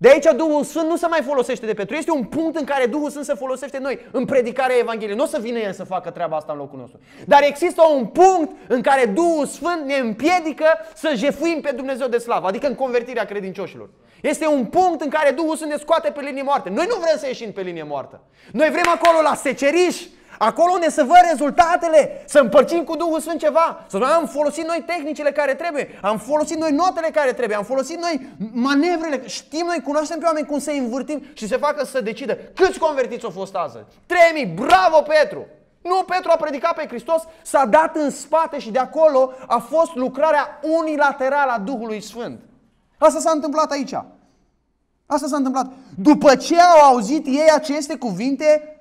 de aici Duhul Sfânt nu se mai folosește de Petru. Este un punct în care Duhul Sfânt se folosește noi în predicarea Evangheliei. Nu o să vină El să facă treaba asta în locul nostru. Dar există un punct în care Duhul Sfânt ne împiedică să jefuim pe Dumnezeu de slavă, adică în convertirea credincioșilor. Este un punct în care Duhul Sfânt ne scoate pe linie moarte. Noi nu vrem să ieșim pe linie moartă. Noi vrem acolo la seceriș Acolo unde să văd rezultatele, să împărțim cu Duhul Sfânt ceva. Să spunem, am folosit noi tehnicile care trebuie, am folosit noi notele care trebuie, am folosit noi manevrele. Știm noi, cunoaștem pe oameni cum să învârtim și se facă să decidă. Câți convertiți au fost azi. 3000, bravo Petru! Nu, Petru a predicat pe Hristos, s-a dat în spate și de acolo a fost lucrarea unilaterală a Duhului Sfânt. Asta s-a întâmplat aici. Asta s-a întâmplat. După ce au auzit ei aceste cuvinte,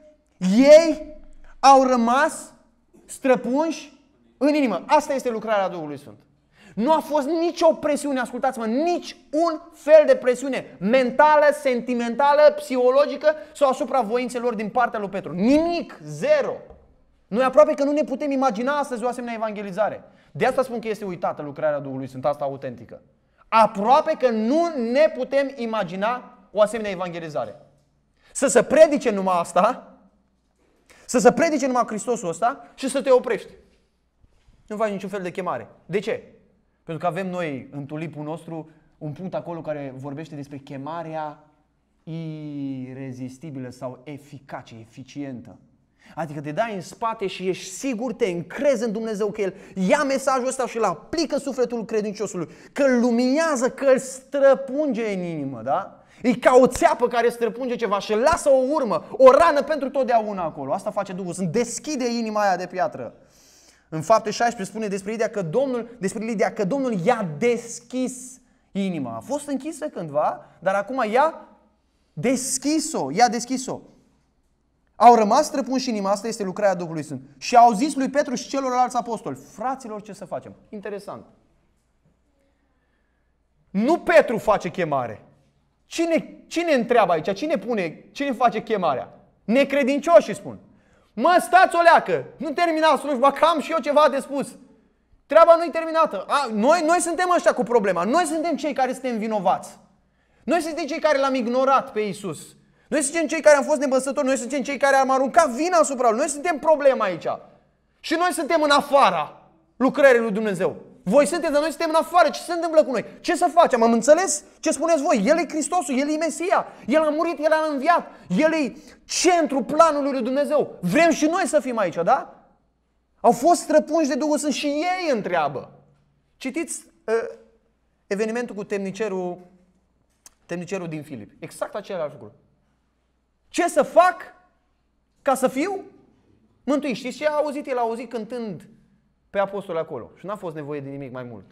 ei au rămas străpunși în inimă. Asta este lucrarea Duhului Sfânt. Nu a fost nicio presiune, ascultați-mă, nici un fel de presiune mentală, sentimentală, psihologică sau asupra voințelor din partea lui Petru. Nimic, zero. Noi aproape că nu ne putem imagina astăzi o asemenea evangelizare. De asta spun că este uitată lucrarea Duhului Sfânt, asta autentică. Aproape că nu ne putem imagina o asemenea evangelizare. Să se predice numai asta, să se predice numai Hristosul ăsta și să te oprești. Nu faci niciun fel de chemare. De ce? Pentru că avem noi în tulipul nostru un punct acolo care vorbește despre chemarea irezistibilă sau eficace, eficientă. Adică te dai în spate și ești sigur, te încrezi în Dumnezeu că El ia mesajul ăsta și îl aplică sufletul credinciosului, că îl luminează, că îl străpunge în inimă, da? E ca o țeapă care străpunge ceva și lasă o urmă, o rană pentru totdeauna acolo. Asta face Duhul Sfânt. Deschide inima aia de piatră. În fapte 16 spune despre Lidia că Domnul, despre Lidia că Domnul i-a deschis inima. A fost închisă cândva, dar acum ea deschis-o, i-a deschis-o. Au rămas străpunși și inima, asta este lucrarea Duhului Sfânt. Și au zis lui Petru și celorlalți apostoli, fraților, ce să facem? Interesant. Nu Petru face chemare. Cine, cine întreabă aici? Cine pune? Cine face chemarea? Necredincioșii spun. Mă, stați o leacă, nu termina slujba, că am și eu ceva de spus. Treaba nu-i terminată. A, noi, noi suntem ăștia cu problema. Noi suntem cei care suntem vinovați. Noi suntem cei care l-am ignorat pe Isus. Noi suntem cei care am fost nepăsători, noi suntem cei care am aruncat vina asupra lui. Noi suntem problema aici. Și noi suntem în afara lucrării lui Dumnezeu. Voi sunteți, dar noi suntem în afară. Ce se întâmplă cu noi? Ce să facem? Am înțeles ce spuneți voi. El e Hristosul, El e Mesia. El a murit, El a înviat. El e centrul planului lui Dumnezeu. Vrem și noi să fim aici, da? Au fost străpunși de Duhul Sfânt și ei întreabă. Citiți uh, evenimentul cu temnicerul, temnicerul din Filip. Exact același lucru. Ce să fac ca să fiu mântuit? Știți ce a auzit? El a auzit cântând pe apostol acolo. Și n-a fost nevoie de nimic mai mult.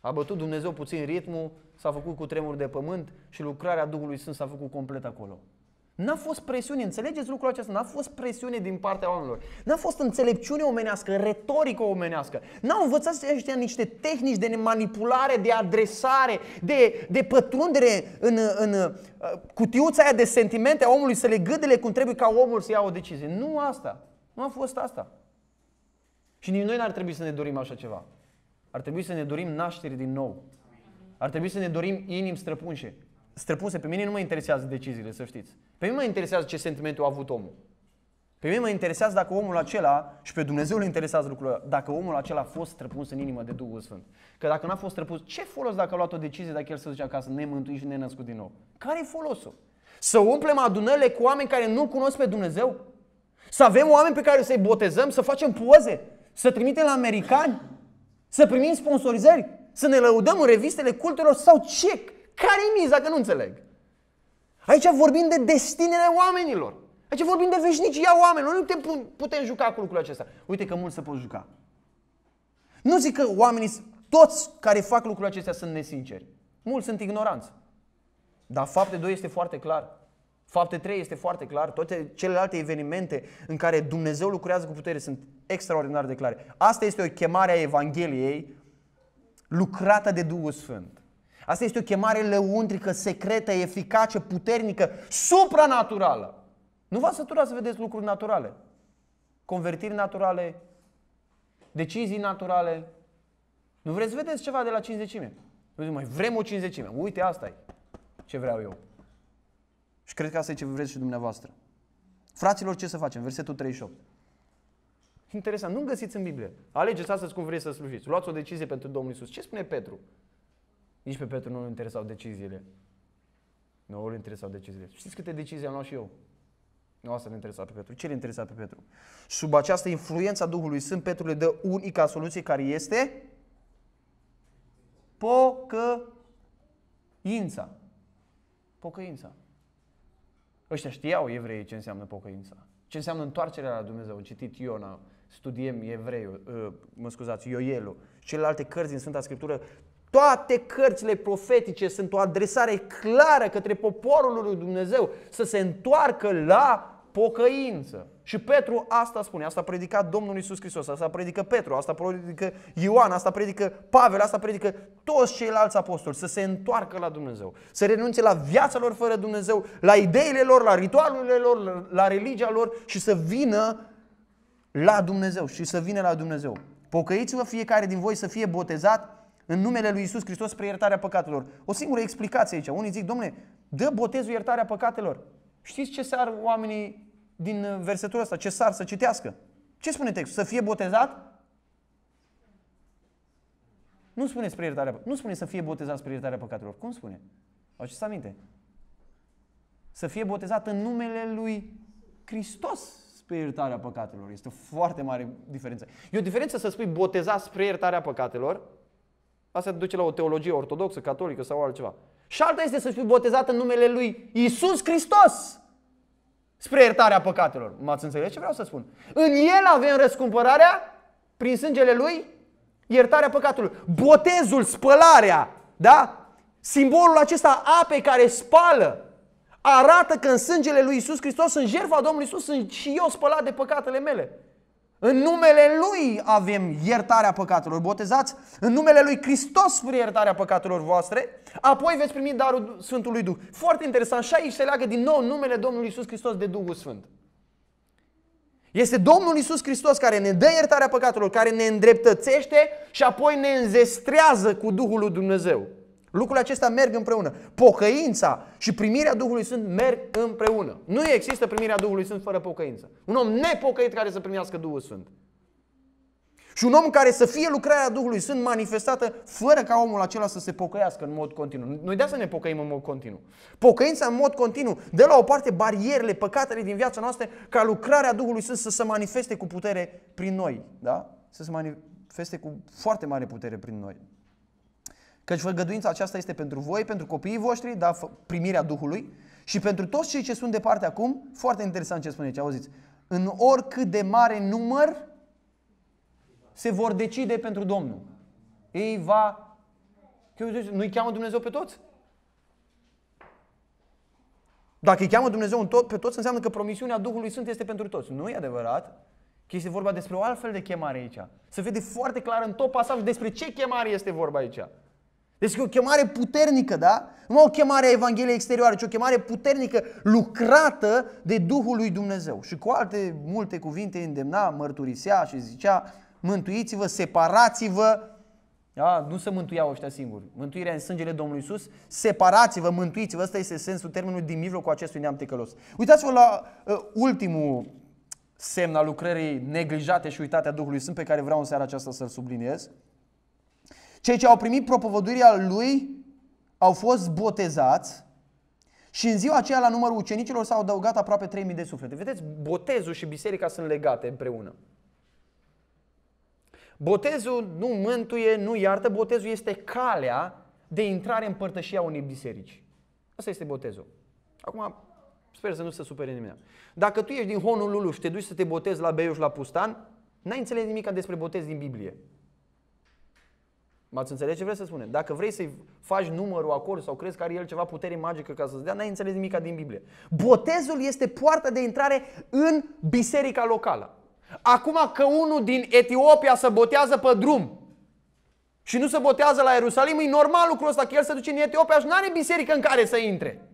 A bătut Dumnezeu puțin ritmul, s-a făcut cu tremur de pământ și lucrarea Duhului Sfânt s-a făcut complet acolo. N-a fost presiune, înțelegeți lucrul acesta, n-a fost presiune din partea oamenilor. N-a fost înțelepciune omenească, retorică omenească. N-au învățat ăștia niște tehnici de manipulare, de adresare, de, de pătrundere în, în uh, cutiuța aia de sentimente a omului, să le gâdele cum trebuie ca omul să ia o decizie. Nu asta. Nu a fost asta. Și nici noi n-ar trebui să ne dorim așa ceva. Ar trebui să ne dorim nașteri din nou. Ar trebui să ne dorim inimi străpunse. Străpunse. Pe mine nu mă interesează deciziile, să știți. Pe mine mă interesează ce sentiment a avut omul. Pe mine mă interesează dacă omul acela, și pe Dumnezeu îl interesează lucrul ăla, dacă omul acela a fost străpuns în inimă de Duhul Sfânt. Că dacă n-a fost străpuns, ce folos dacă a luat o decizie dacă el se duce acasă nemântuit și nenăscut din nou? Care e folosul? Să umplem adunările cu oameni care nu cunosc pe Dumnezeu? Să avem oameni pe care să-i botezăm, să facem poze, să trimitem la americani? Să primim sponsorizări? Să ne lăudăm în revistele culturilor? sau ce? Care-i miza? Că nu înțeleg. Aici vorbim de destinele oamenilor. Aici vorbim de veșnicia oamenilor. Nu te putem juca cu lucrul acesta. Uite că mulți se pot juca. Nu zic că oamenii, toți care fac lucrul acestea sunt nesinceri. Mulți sunt ignoranți. Dar fapte 2 este foarte clar. Fapte 3 este foarte clar, toate celelalte evenimente în care Dumnezeu lucrează cu putere sunt extraordinar de clare. Asta este o chemare a Evangheliei lucrată de Duhul Sfânt. Asta este o chemare lăuntrică, secretă, eficace, puternică, supranaturală. Nu vă sătura să vedeți lucruri naturale. Convertiri naturale, decizii naturale. Nu vreți să vedeți ceva de la cinzecime? Nu mai vrem o cinzecime. Uite, asta e ce vreau eu. Și cred că asta e ce vreți și dumneavoastră. Fraților, ce să facem? Versetul 38. Interesant, nu găsiți în Biblie. Alegeți astăzi cum vreți să slujiți. Luați o decizie pentru Domnul Isus. Ce spune Petru? Nici pe Petru nu îl interesau deciziile. Nu îl interesau deciziile. Știți câte decizii am luat și eu? Nu asta ne interesa pe Petru. Ce le interesa pe Petru? Sub această influență a Duhului Sfânt, Petru le dă unica soluție care este pocăința. Pocăința. Ăștia știau evreii ce înseamnă pocăința. Ce înseamnă întoarcerea la Dumnezeu. Am citit Iona, studiem evreiul, uh, mă scuzați, Ioelul și celelalte cărți din Sfânta Scriptură. Toate cărțile profetice sunt o adresare clară către poporul lui Dumnezeu să se întoarcă la pocăință. Și Petru asta spune, asta a predicat Domnul Isus Hristos, asta predică Petru, asta predică Ioan, asta predică Pavel, asta predică toți ceilalți apostoli, să se întoarcă la Dumnezeu, să renunțe la viața lor fără Dumnezeu, la ideile lor, la ritualurile lor, la religia lor și să vină la Dumnezeu și să vină la Dumnezeu. Pocăiți-vă fiecare din voi să fie botezat în numele lui Isus Hristos spre iertarea păcatelor. O singură explicație aici. Unii zic, domnule, dă botezul iertarea păcatelor. Știți ce s-ar oamenii din uh, versetul ăsta, ce sar să citească. Ce spune textul? Să fie botezat? Nu spune spre iertarea, nu spune să fie botezat spre iertarea păcatelor. Cum spune? Faceți aminte. Să fie botezat în numele lui Hristos spre iertarea păcatelor. Este o foarte mare diferență. E o diferență să spui botezat spre iertarea păcatelor. Asta te duce la o teologie ortodoxă, catolică sau altceva. Și alta este să spui botezat în numele lui Isus Hristos spre iertarea păcatelor. M-ați înțeles ce vreau să spun? În el avem răscumpărarea prin sângele lui, iertarea păcatului. Botezul, spălarea, da? Simbolul acesta apei care spală arată că în sângele lui Isus Hristos, în jertfa Domnului Isus, sunt și eu spălat de păcatele mele. În numele Lui avem iertarea păcatelor. Botezați în numele Lui Hristos spre iertarea păcatelor voastre, apoi veți primi darul Sfântului Duh. Foarte interesant și aici se leagă din nou numele Domnului Isus Hristos de Duhul Sfânt. Este Domnul Isus Hristos care ne dă iertarea păcatelor, care ne îndreptățește și apoi ne înzestrează cu Duhul lui Dumnezeu. Lucrurile acestea merg împreună. Pocăința și primirea Duhului Sfânt merg împreună. Nu există primirea Duhului Sfânt fără pocăință. Un om nepocăit care să primească Duhul Sfânt. Și un om care să fie lucrarea Duhului Sfânt manifestată fără ca omul acela să se pocăiască în mod continuu. Noi de să ne pocăim în mod continuu. Pocăința în mod continuu de la o parte barierele, păcatele din viața noastră ca lucrarea Duhului Sfânt să se manifeste cu putere prin noi. Da? Să se manifeste cu foarte mare putere prin noi. Căci făgăduința aceasta este pentru voi, pentru copiii voștri, da, primirea Duhului și pentru toți cei ce sunt departe acum, foarte interesant ce spuneți, auziți, în oricât de mare număr se vor decide pentru Domnul. Ei va... Nu-i cheamă Dumnezeu pe toți? Dacă îi cheamă Dumnezeu în tot, pe toți, înseamnă că promisiunea Duhului Sfânt este pentru toți. Nu e adevărat. Că este vorba despre o altfel de chemare aici. Să vede foarte clar în tot pasajul despre ce chemare este vorba aici. Deci o chemare puternică, da? Nu o chemare a Evangheliei exterioare, ci o chemare puternică lucrată de Duhul lui Dumnezeu. Și cu alte multe cuvinte îndemna, mărturisea și zicea, mântuiți-vă, separați-vă, da? nu se mântuiau ăștia singuri, mântuirea în sângele Domnului Iisus, separați-vă, mântuiți-vă, ăsta este sensul termenului din mijlocul acestui neam ticălos. Uitați-vă la uh, ultimul semn al lucrării neglijate și uitate a Duhului Sfânt pe care vreau în seara aceasta să-l subliniez. Cei ce au primit propovăduirea lui au fost botezați și în ziua aceea la numărul ucenicilor s-au adăugat aproape 3000 de suflete. Vedeți, botezul și biserica sunt legate împreună. Botezul nu mântuie, nu iartă, botezul este calea de intrare în părtășia unei biserici. Asta este botezul. Acum, sper să nu se supere nimeni. Dacă tu ești din Honolulu și te duci să te botezi la Beiuș, la Pustan, n-ai înțeles nimic despre botez din Biblie. M-ați înțeles ce vreau să spunem? Dacă vrei să-i faci numărul acolo sau crezi că are el ceva putere magică ca să-ți dea, n-ai înțeles nimica din Biblie. Botezul este poarta de intrare în biserica locală. Acum că unul din Etiopia se botează pe drum și nu se botează la Ierusalim, e normal lucrul ăsta că el se duce în Etiopia și nu are biserică în care să intre.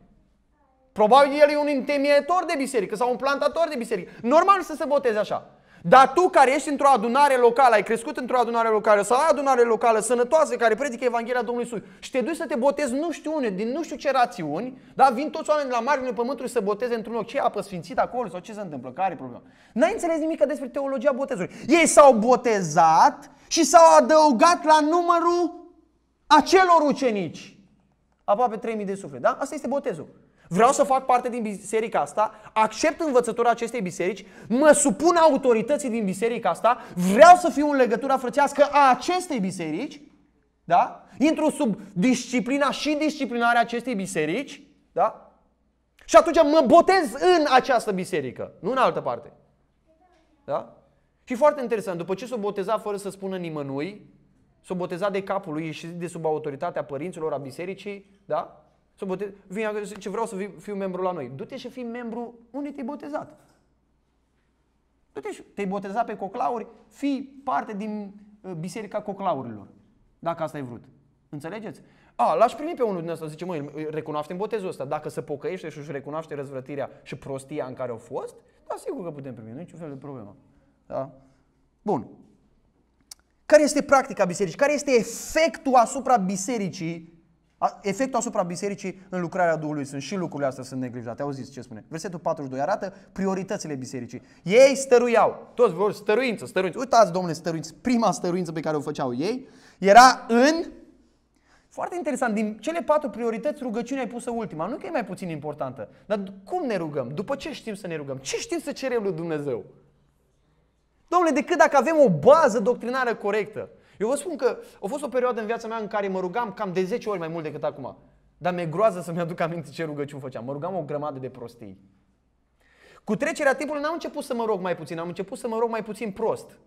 Probabil el e un întemeietor de biserică sau un plantator de biserică. Normal să se boteze așa. Dar tu care ești într-o adunare locală, ai crescut într-o adunare locală sau ai adunare locală sănătoasă care predică Evanghelia Domnului Iisus și te duci să te botezi nu știu unde, din nu știu ce rațiuni, dar vin toți oamenii de la marginea pământului să boteze într-un loc. Ce apă sfințită acolo sau ce se întâmplă? Care e problema? N-ai înțeles nimic despre teologia botezului. Ei s-au botezat și s-au adăugat la numărul acelor ucenici. Aproape 3000 de suflete, da? Asta este botezul vreau să fac parte din biserica asta, accept învățătura acestei biserici, mă supun autorității din biserica asta, vreau să fiu în legătura frățească a acestei biserici, da? Intru sub disciplina și disciplinarea acestei biserici, da? Și atunci mă botez în această biserică, nu în altă parte. Da? Și foarte interesant, după ce s-o boteza fără să spună nimănui, s-o boteza de capul lui, ieșit de sub autoritatea părinților a bisericii, da? Să bote... Vin acolo și vreau să fiu membru la noi. Du-te și fii membru unde te-ai botezat. Du-te și te-ai botezat pe coclauri, fii parte din uh, biserica coclaurilor. Dacă asta ai vrut. Înțelegeți? A, l-aș primi pe unul din ăsta, zice, măi, recunoaștem botezul ăsta. Dacă se pocăiește și își recunoaște răzvrătirea și prostia în care au fost, da, sigur că putem primi, nu e niciun fel de problemă. Da? Bun. Care este practica bisericii? Care este efectul asupra bisericii Efectul asupra bisericii în lucrarea Duhului sunt și lucrurile astea sunt neglijate. zis ce spune? Versetul 42 arată prioritățile bisericii. Ei stăruiau. Toți vor stăruință, stăruință. Uitați, domnule, stăruință. Prima stăruință pe care o făceau ei era în... Foarte interesant, din cele patru priorități rugăciunea e pusă ultima. Nu că e mai puțin importantă, dar cum ne rugăm? După ce știm să ne rugăm? Ce știm să cerem lui Dumnezeu? Domnule, decât dacă avem o bază doctrinară corectă. Eu vă spun că a fost o perioadă în viața mea în care mă rugam cam de 10 ori mai mult decât acum. Dar mi-e groază să-mi aduc aminte ce rugăciuni făceam. Mă rugam o grămadă de prostii. Cu trecerea timpului n-am început să mă rog mai puțin, am început să mă rog mai puțin prost.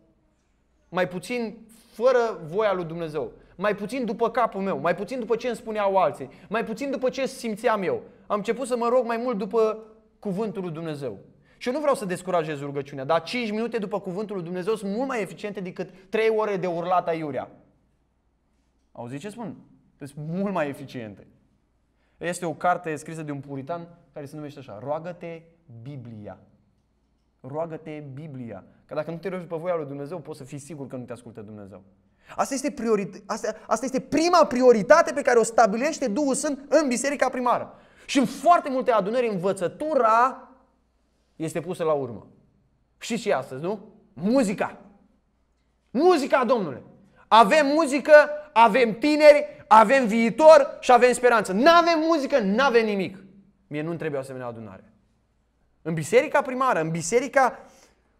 Mai puțin fără voia lui Dumnezeu. Mai puțin după capul meu, mai puțin după ce îmi spuneau alții, mai puțin după ce simțeam eu. Am început să mă rog mai mult după cuvântul lui Dumnezeu. Și eu nu vreau să descurajez rugăciunea, dar 5 minute după cuvântul lui Dumnezeu sunt mult mai eficiente decât 3 ore de urlat aiurea. Auzi ce spun? Deci sunt mult mai eficiente. Este o carte scrisă de un puritan care se numește așa, Roagă-te Biblia. Roagă-te Biblia. Că dacă nu te rogi pe voia lui Dumnezeu, poți să fii sigur că nu te ascultă Dumnezeu. Asta este, priori... asta, asta este prima prioritate pe care o stabilește Duhul Sfânt în biserica primară. Și în foarte multe adunări învățătura este pusă la urmă. Și și astăzi, nu? Muzica. Muzica, domnule. Avem muzică, avem tineri, avem viitor și avem speranță. Nu avem muzică, nu avem nimic. Mie nu-mi trebuie o asemenea adunare. În biserica primară, în biserica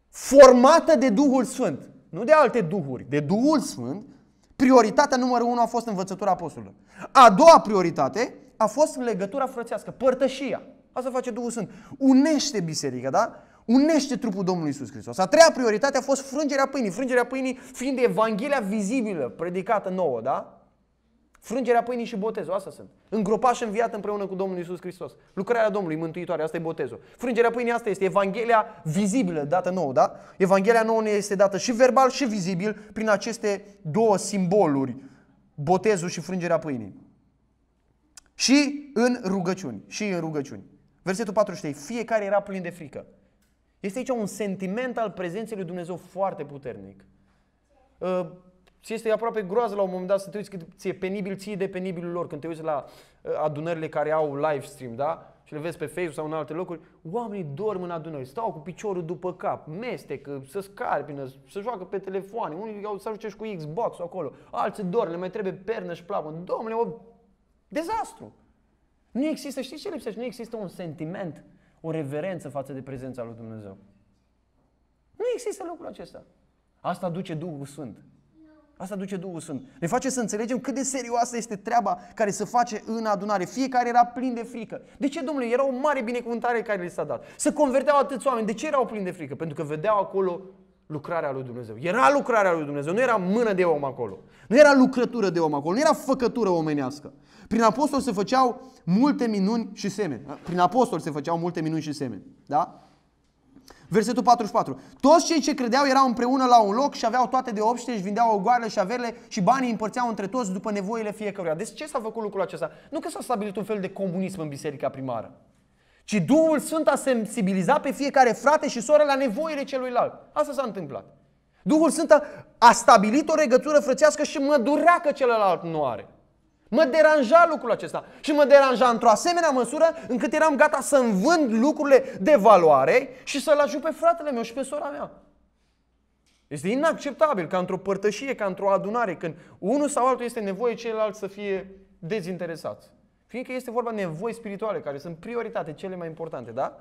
formată de Duhul Sfânt, nu de alte duhuri, de Duhul Sfânt, prioritatea numărul unu a fost învățătura Apostolului. A doua prioritate a fost legătura frățească, părtășia. Asta face Duhul Sfânt. Unește biserica, da? Unește trupul Domnului Isus Hristos. A treia prioritate a fost frângerea pâinii. Frângerea pâinii fiind Evanghelia vizibilă, predicată nouă, da? Frângerea pâinii și botezul, asta sunt. Îngropaș înviat împreună cu Domnul Isus Hristos. Lucrarea Domnului mântuitoare, asta e botezul. Frângerea pâinii asta este Evanghelia vizibilă, dată nouă, da? Evanghelia nouă ne este dată și verbal și vizibil prin aceste două simboluri, botezul și frângerea pâinii. Și în rugăciuni, și în rugăciuni. Versetul 43. Fiecare era plin de frică. Este aici un sentiment al prezenței lui Dumnezeu foarte puternic. Și uh, este aproape groază la un moment dat să te uiți cât ți-e penibil ție de penibilul lor când te uiți la uh, adunările care au live stream, da? Și le vezi pe Facebook sau în alte locuri, oamenii dorm în adunări, stau cu piciorul după cap, mestecă, să scarpină, să joacă pe telefoane, unii au să ajungești cu Xbox acolo, alții dorm, le mai trebuie pernă și plapă. Domnule, o dezastru! Nu există, știți ce lipsește? Nu există un sentiment, o reverență față de prezența lui Dumnezeu. Nu există lucrul acesta. Asta duce Duhul Sfânt. Asta duce Duhul Sfânt. Ne face să înțelegem cât de serioasă este treaba care se face în adunare. Fiecare era plin de frică. De ce, domnule? Era o mare binecuvântare care li s-a dat. Se converteau atâți oameni. De ce erau plini de frică? Pentru că vedeau acolo lucrarea lui Dumnezeu. Era lucrarea lui Dumnezeu, nu era mână de om acolo. Nu era lucrătură de om acolo, nu era făcătură omenească. Prin apostol se făceau multe minuni și semeni. Prin apostol se făceau multe minuni și semeni. Da? Versetul 44. Toți cei ce credeau erau împreună la un loc și aveau toate de obște, își vindeau ogoarele și averile și banii împărțeau între toți după nevoile fiecăruia. Deci ce s-a făcut lucrul acesta? Nu că s-a stabilit un fel de comunism în biserica primară ci Duhul Sfânt a sensibilizat pe fiecare frate și soră la nevoile celuilalt. Asta s-a întâmplat. Duhul Sfânt a, a stabilit o legătură frățească și mă durea că celălalt nu are. Mă deranja lucrul acesta și mă deranja într-o asemenea măsură încât eram gata să învând lucrurile de valoare și să-l ajut pe fratele meu și pe sora mea. Este inacceptabil ca într-o părtășie, ca într-o adunare, când unul sau altul este nevoie, celălalt să fie dezinteresat. Fie că este vorba de nevoi spirituale, care sunt prioritate, cele mai importante, da?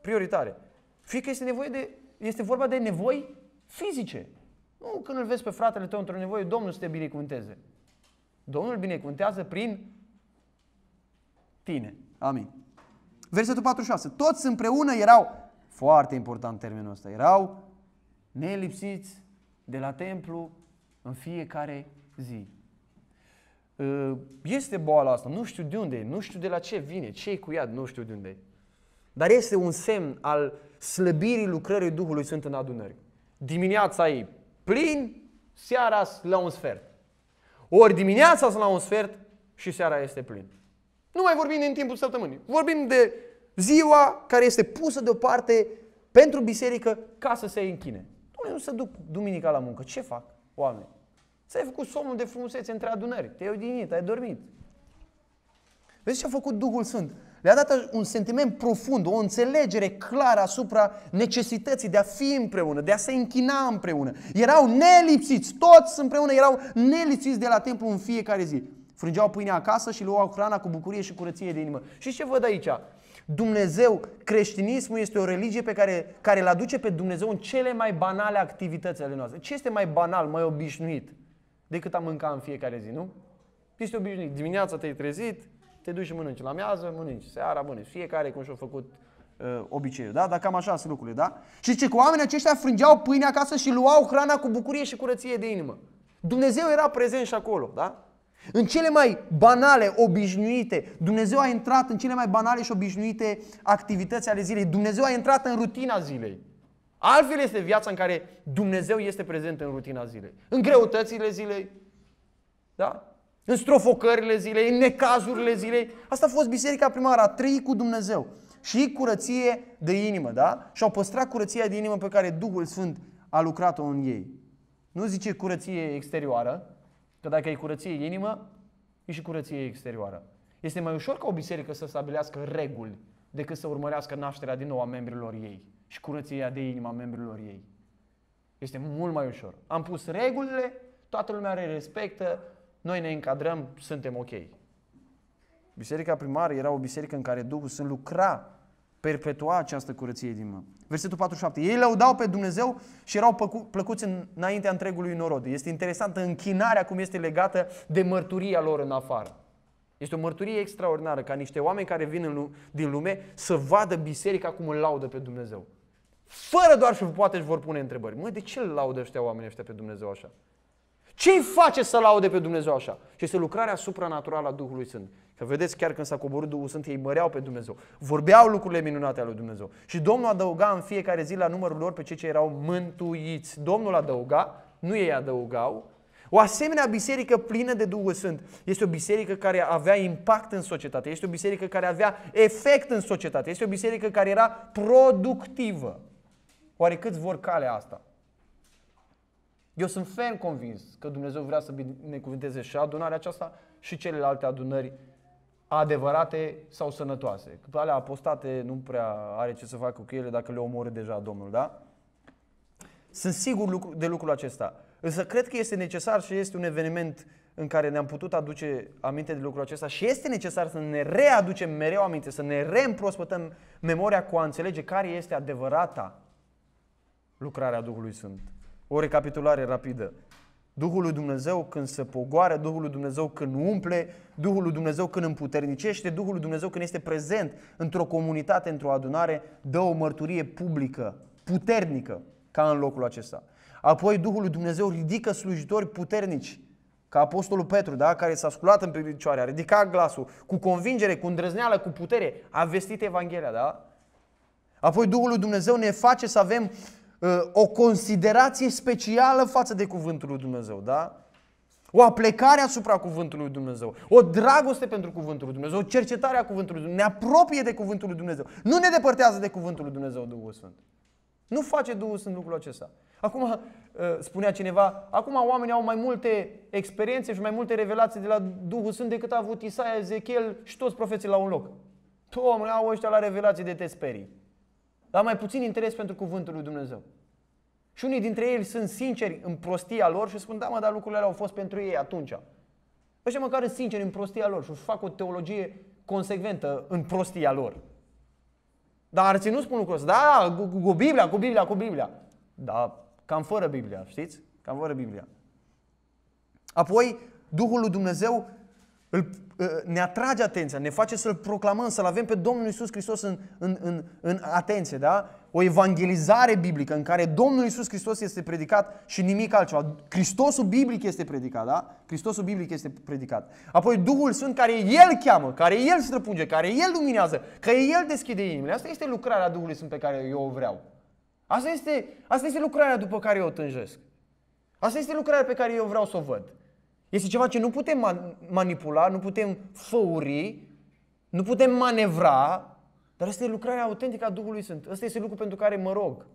Prioritare. Fie că este, nevoie de, este vorba de nevoi fizice. Nu când îl vezi pe fratele tău într-o nevoie, Domnul să te binecuvânteze. Domnul binecuvântează prin tine. Amin. Versetul 46. Toți împreună erau, foarte important termenul ăsta, erau nelipsiți de la templu în fiecare zi. Ă, este boala asta, nu știu de unde e, nu știu de la ce vine, ce e cu ea, nu știu de unde e. Dar este un semn al slăbirii lucrării Duhului Sfânt în adunări. Dimineața e plin, seara la un sfert. Ori dimineața la un sfert și seara este plin. Nu mai vorbim în timpul săptămânii. Vorbim de ziua care este pusă deoparte pentru biserică ca să se închine. nu se duc duminica la muncă. Ce fac oamenii? Ți-ai făcut somnul de frumusețe între adunări, te-ai odinit, ai dormit. Vezi ce a făcut Duhul Sfânt? Le-a dat un sentiment profund, o înțelegere clară asupra necesității de a fi împreună, de a se închina împreună. Erau nelipsiți, toți împreună erau nelipsiți de la templu în fiecare zi. Frângeau pâinea acasă și luau hrana cu bucurie și curăție de inimă. Și ce văd aici? Dumnezeu, creștinismul este o religie pe care, care îl aduce pe Dumnezeu în cele mai banale activități ale noastre. Ce este mai banal, mai obișnuit? decât a mânca în fiecare zi, nu? Ești obișnuit. Dimineața te-ai trezit, te duci și mănânci la miază mănânci seara, mănânci fiecare cum și-a făcut uh, obiceiul, da? Dar cam așa sunt lucrurile, da? Și ce cu oamenii aceștia frângeau pâine acasă și luau hrana cu bucurie și curăție de inimă. Dumnezeu era prezent și acolo, da? În cele mai banale, obișnuite, Dumnezeu a intrat în cele mai banale și obișnuite activități ale zilei. Dumnezeu a intrat în rutina zilei. Altfel este viața în care Dumnezeu este prezent în rutina zilei. În greutățile zilei, da? în strofocările zilei, în necazurile zilei. Asta a fost biserica primară, a trăi cu Dumnezeu. Și curăție de inimă, da? Și au păstrat curăția de inimă pe care Duhul Sfânt a lucrat-o în ei. Nu zice curăție exterioară, că dacă e curăție inimă, e și curăție exterioară. Este mai ușor ca o biserică să stabilească reguli decât să urmărească nașterea din nou a membrilor ei și curăție ea de inima membrilor ei. Este mult mai ușor. Am pus regulile, toată lumea le respectă, noi ne încadrăm, suntem ok. Biserica primară era o biserică în care Duhul Sfânt lucra, perpetua această curăție din mână. Versetul 47. Ei dau pe Dumnezeu și erau plăcuți înaintea întregului norod. Este interesantă închinarea cum este legată de mărturia lor în afară. Este o mărturie extraordinară ca niște oameni care vin în, din lume să vadă biserica cum îl laudă pe Dumnezeu. Fără doar și poate își vor pune întrebări. Mă, de ce îl laudă ăștia oamenii ăștia pe Dumnezeu așa? Ce îi face să laude pe Dumnezeu așa? Și este lucrarea supranaturală a Duhului Sfânt. Că vedeți, chiar când s-a coborât Duhul Sfânt, ei măreau pe Dumnezeu. Vorbeau lucrurile minunate ale lui Dumnezeu. Și Domnul adăuga în fiecare zi la numărul lor pe cei ce erau mântuiți. Domnul adăuga, nu ei adăugau. O asemenea biserică plină de Duhul Sfânt este o biserică care avea impact în societate, este o biserică care avea efect în societate, este o biserică care era productivă. Oare câți vor calea asta? Eu sunt ferm convins că Dumnezeu vrea să binecuvânteze și adunarea aceasta și celelalte adunări adevărate sau sănătoase. Că alea apostate nu prea are ce să facă cu ele dacă le omoră deja Domnul, da? Sunt sigur de lucrul acesta. Însă cred că este necesar și este un eveniment în care ne-am putut aduce aminte de lucrul acesta și este necesar să ne readucem mereu aminte, să ne reîmprospătăm memoria cu a înțelege care este adevărata lucrarea Duhului Sfânt. O recapitulare rapidă. Duhul lui Dumnezeu când se pogoară, Duhul lui Dumnezeu când umple, Duhul lui Dumnezeu când împuternicește, Duhul lui Dumnezeu când este prezent într-o comunitate, într-o adunare, dă o mărturie publică, puternică, ca în locul acesta. Apoi Duhul lui Dumnezeu ridică slujitori puternici, ca Apostolul Petru, da? care s-a sculat în picioare, a ridicat glasul, cu convingere, cu îndrăzneală, cu putere, a vestit Evanghelia. Da? Apoi Duhul lui Dumnezeu ne face să avem Ă, o considerație specială față de cuvântul lui Dumnezeu, da? O aplecare asupra cuvântului lui Dumnezeu, o dragoste pentru cuvântul lui Dumnezeu, o cercetare a cuvântului lui Dumnezeu, ne apropie de cuvântul lui Dumnezeu, nu ne depărtează de cuvântul lui Dumnezeu Duhul Sfânt. Nu face Duhul Sfânt lucrul acesta. Acum, ă, spunea cineva, acum oamenii au mai multe experiențe și mai multe revelații de la Duhul Sfânt decât a avut Isaia, Ezechiel și toți profeții la un loc. Doamne, au ăștia la revelații de te sperii dar mai puțin interes pentru cuvântul lui Dumnezeu. Și unii dintre ei sunt sinceri în prostia lor și spun, da mă, dar lucrurile alea au fost pentru ei atunci. Ăștia măcar sunt sinceri în prostia lor și fac o teologie consecventă în prostia lor. Dar arții nu spun lucrul ăsta. Da, cu, cu Biblia, cu Biblia, cu Biblia. Da, cam fără Biblia, știți? Cam fără Biblia. Apoi, Duhul lui Dumnezeu îl Uh, ne atrage atenția, ne face să-L proclamăm, să-L avem pe Domnul Isus Hristos în, în, în, în atenție, da? O evangelizare biblică în care Domnul Isus Hristos este predicat și nimic altceva. Hristosul biblic este predicat, da? Hristosul biblic este predicat. Apoi Duhul Sfânt care El cheamă, care El străpunge, care El luminează, că El deschide inimile. Asta este lucrarea Duhului Sfânt pe care eu o vreau. Asta este, asta este lucrarea după care eu o tânjesc. Asta este lucrarea pe care eu vreau să o văd. Este ceva ce nu putem man- manipula, nu putem făuri, nu putem manevra, dar asta e lucrarea autentică a Duhului Sfânt. Asta este lucru pentru care mă rog.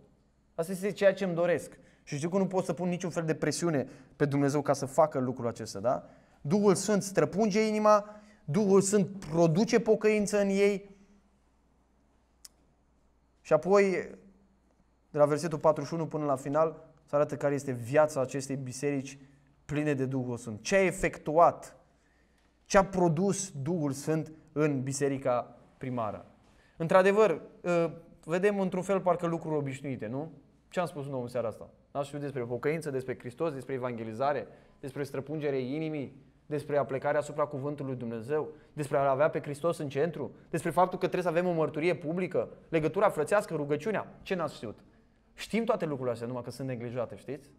Asta este ceea ce îmi doresc. Și știu că nu pot să pun niciun fel de presiune pe Dumnezeu ca să facă lucrul acesta, da? Duhul Sfânt străpunge inima, Duhul Sfânt produce pocăință în ei. Și apoi, de la versetul 41 până la final, se arată care este viața acestei biserici pline de Duhul Sfânt, ce a efectuat, ce a produs Duhul Sfânt în biserica primară. Într-adevăr, ă, vedem într-un fel parcă lucruri obișnuite, nu? Ce am spus nou în seara asta? Am știut despre pocăință, despre Hristos, despre evangelizare, despre străpungere inimii, despre aplecarea asupra cuvântului Dumnezeu, despre a avea pe Hristos în centru, despre faptul că trebuie să avem o mărturie publică, legătura frățească, rugăciunea. Ce n-ați știut? Știm toate lucrurile astea, numai că sunt neglijate, știți?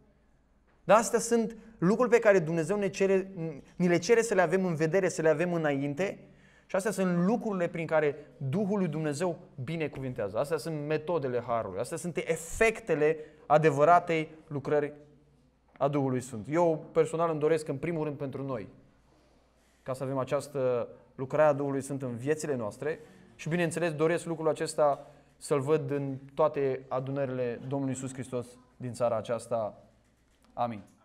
Dar astea sunt lucruri pe care Dumnezeu ne, cere, ni le cere să le avem în vedere, să le avem înainte și astea sunt lucrurile prin care Duhul lui Dumnezeu binecuvintează. Astea sunt metodele Harului, astea sunt efectele adevăratei lucrări a Duhului Sfânt. Eu personal îmi doresc în primul rând pentru noi ca să avem această lucrare a Duhului Sfânt în viețile noastre și bineînțeles doresc lucrul acesta să-l văd în toate adunările Domnului Iisus Hristos din țara aceasta Amém.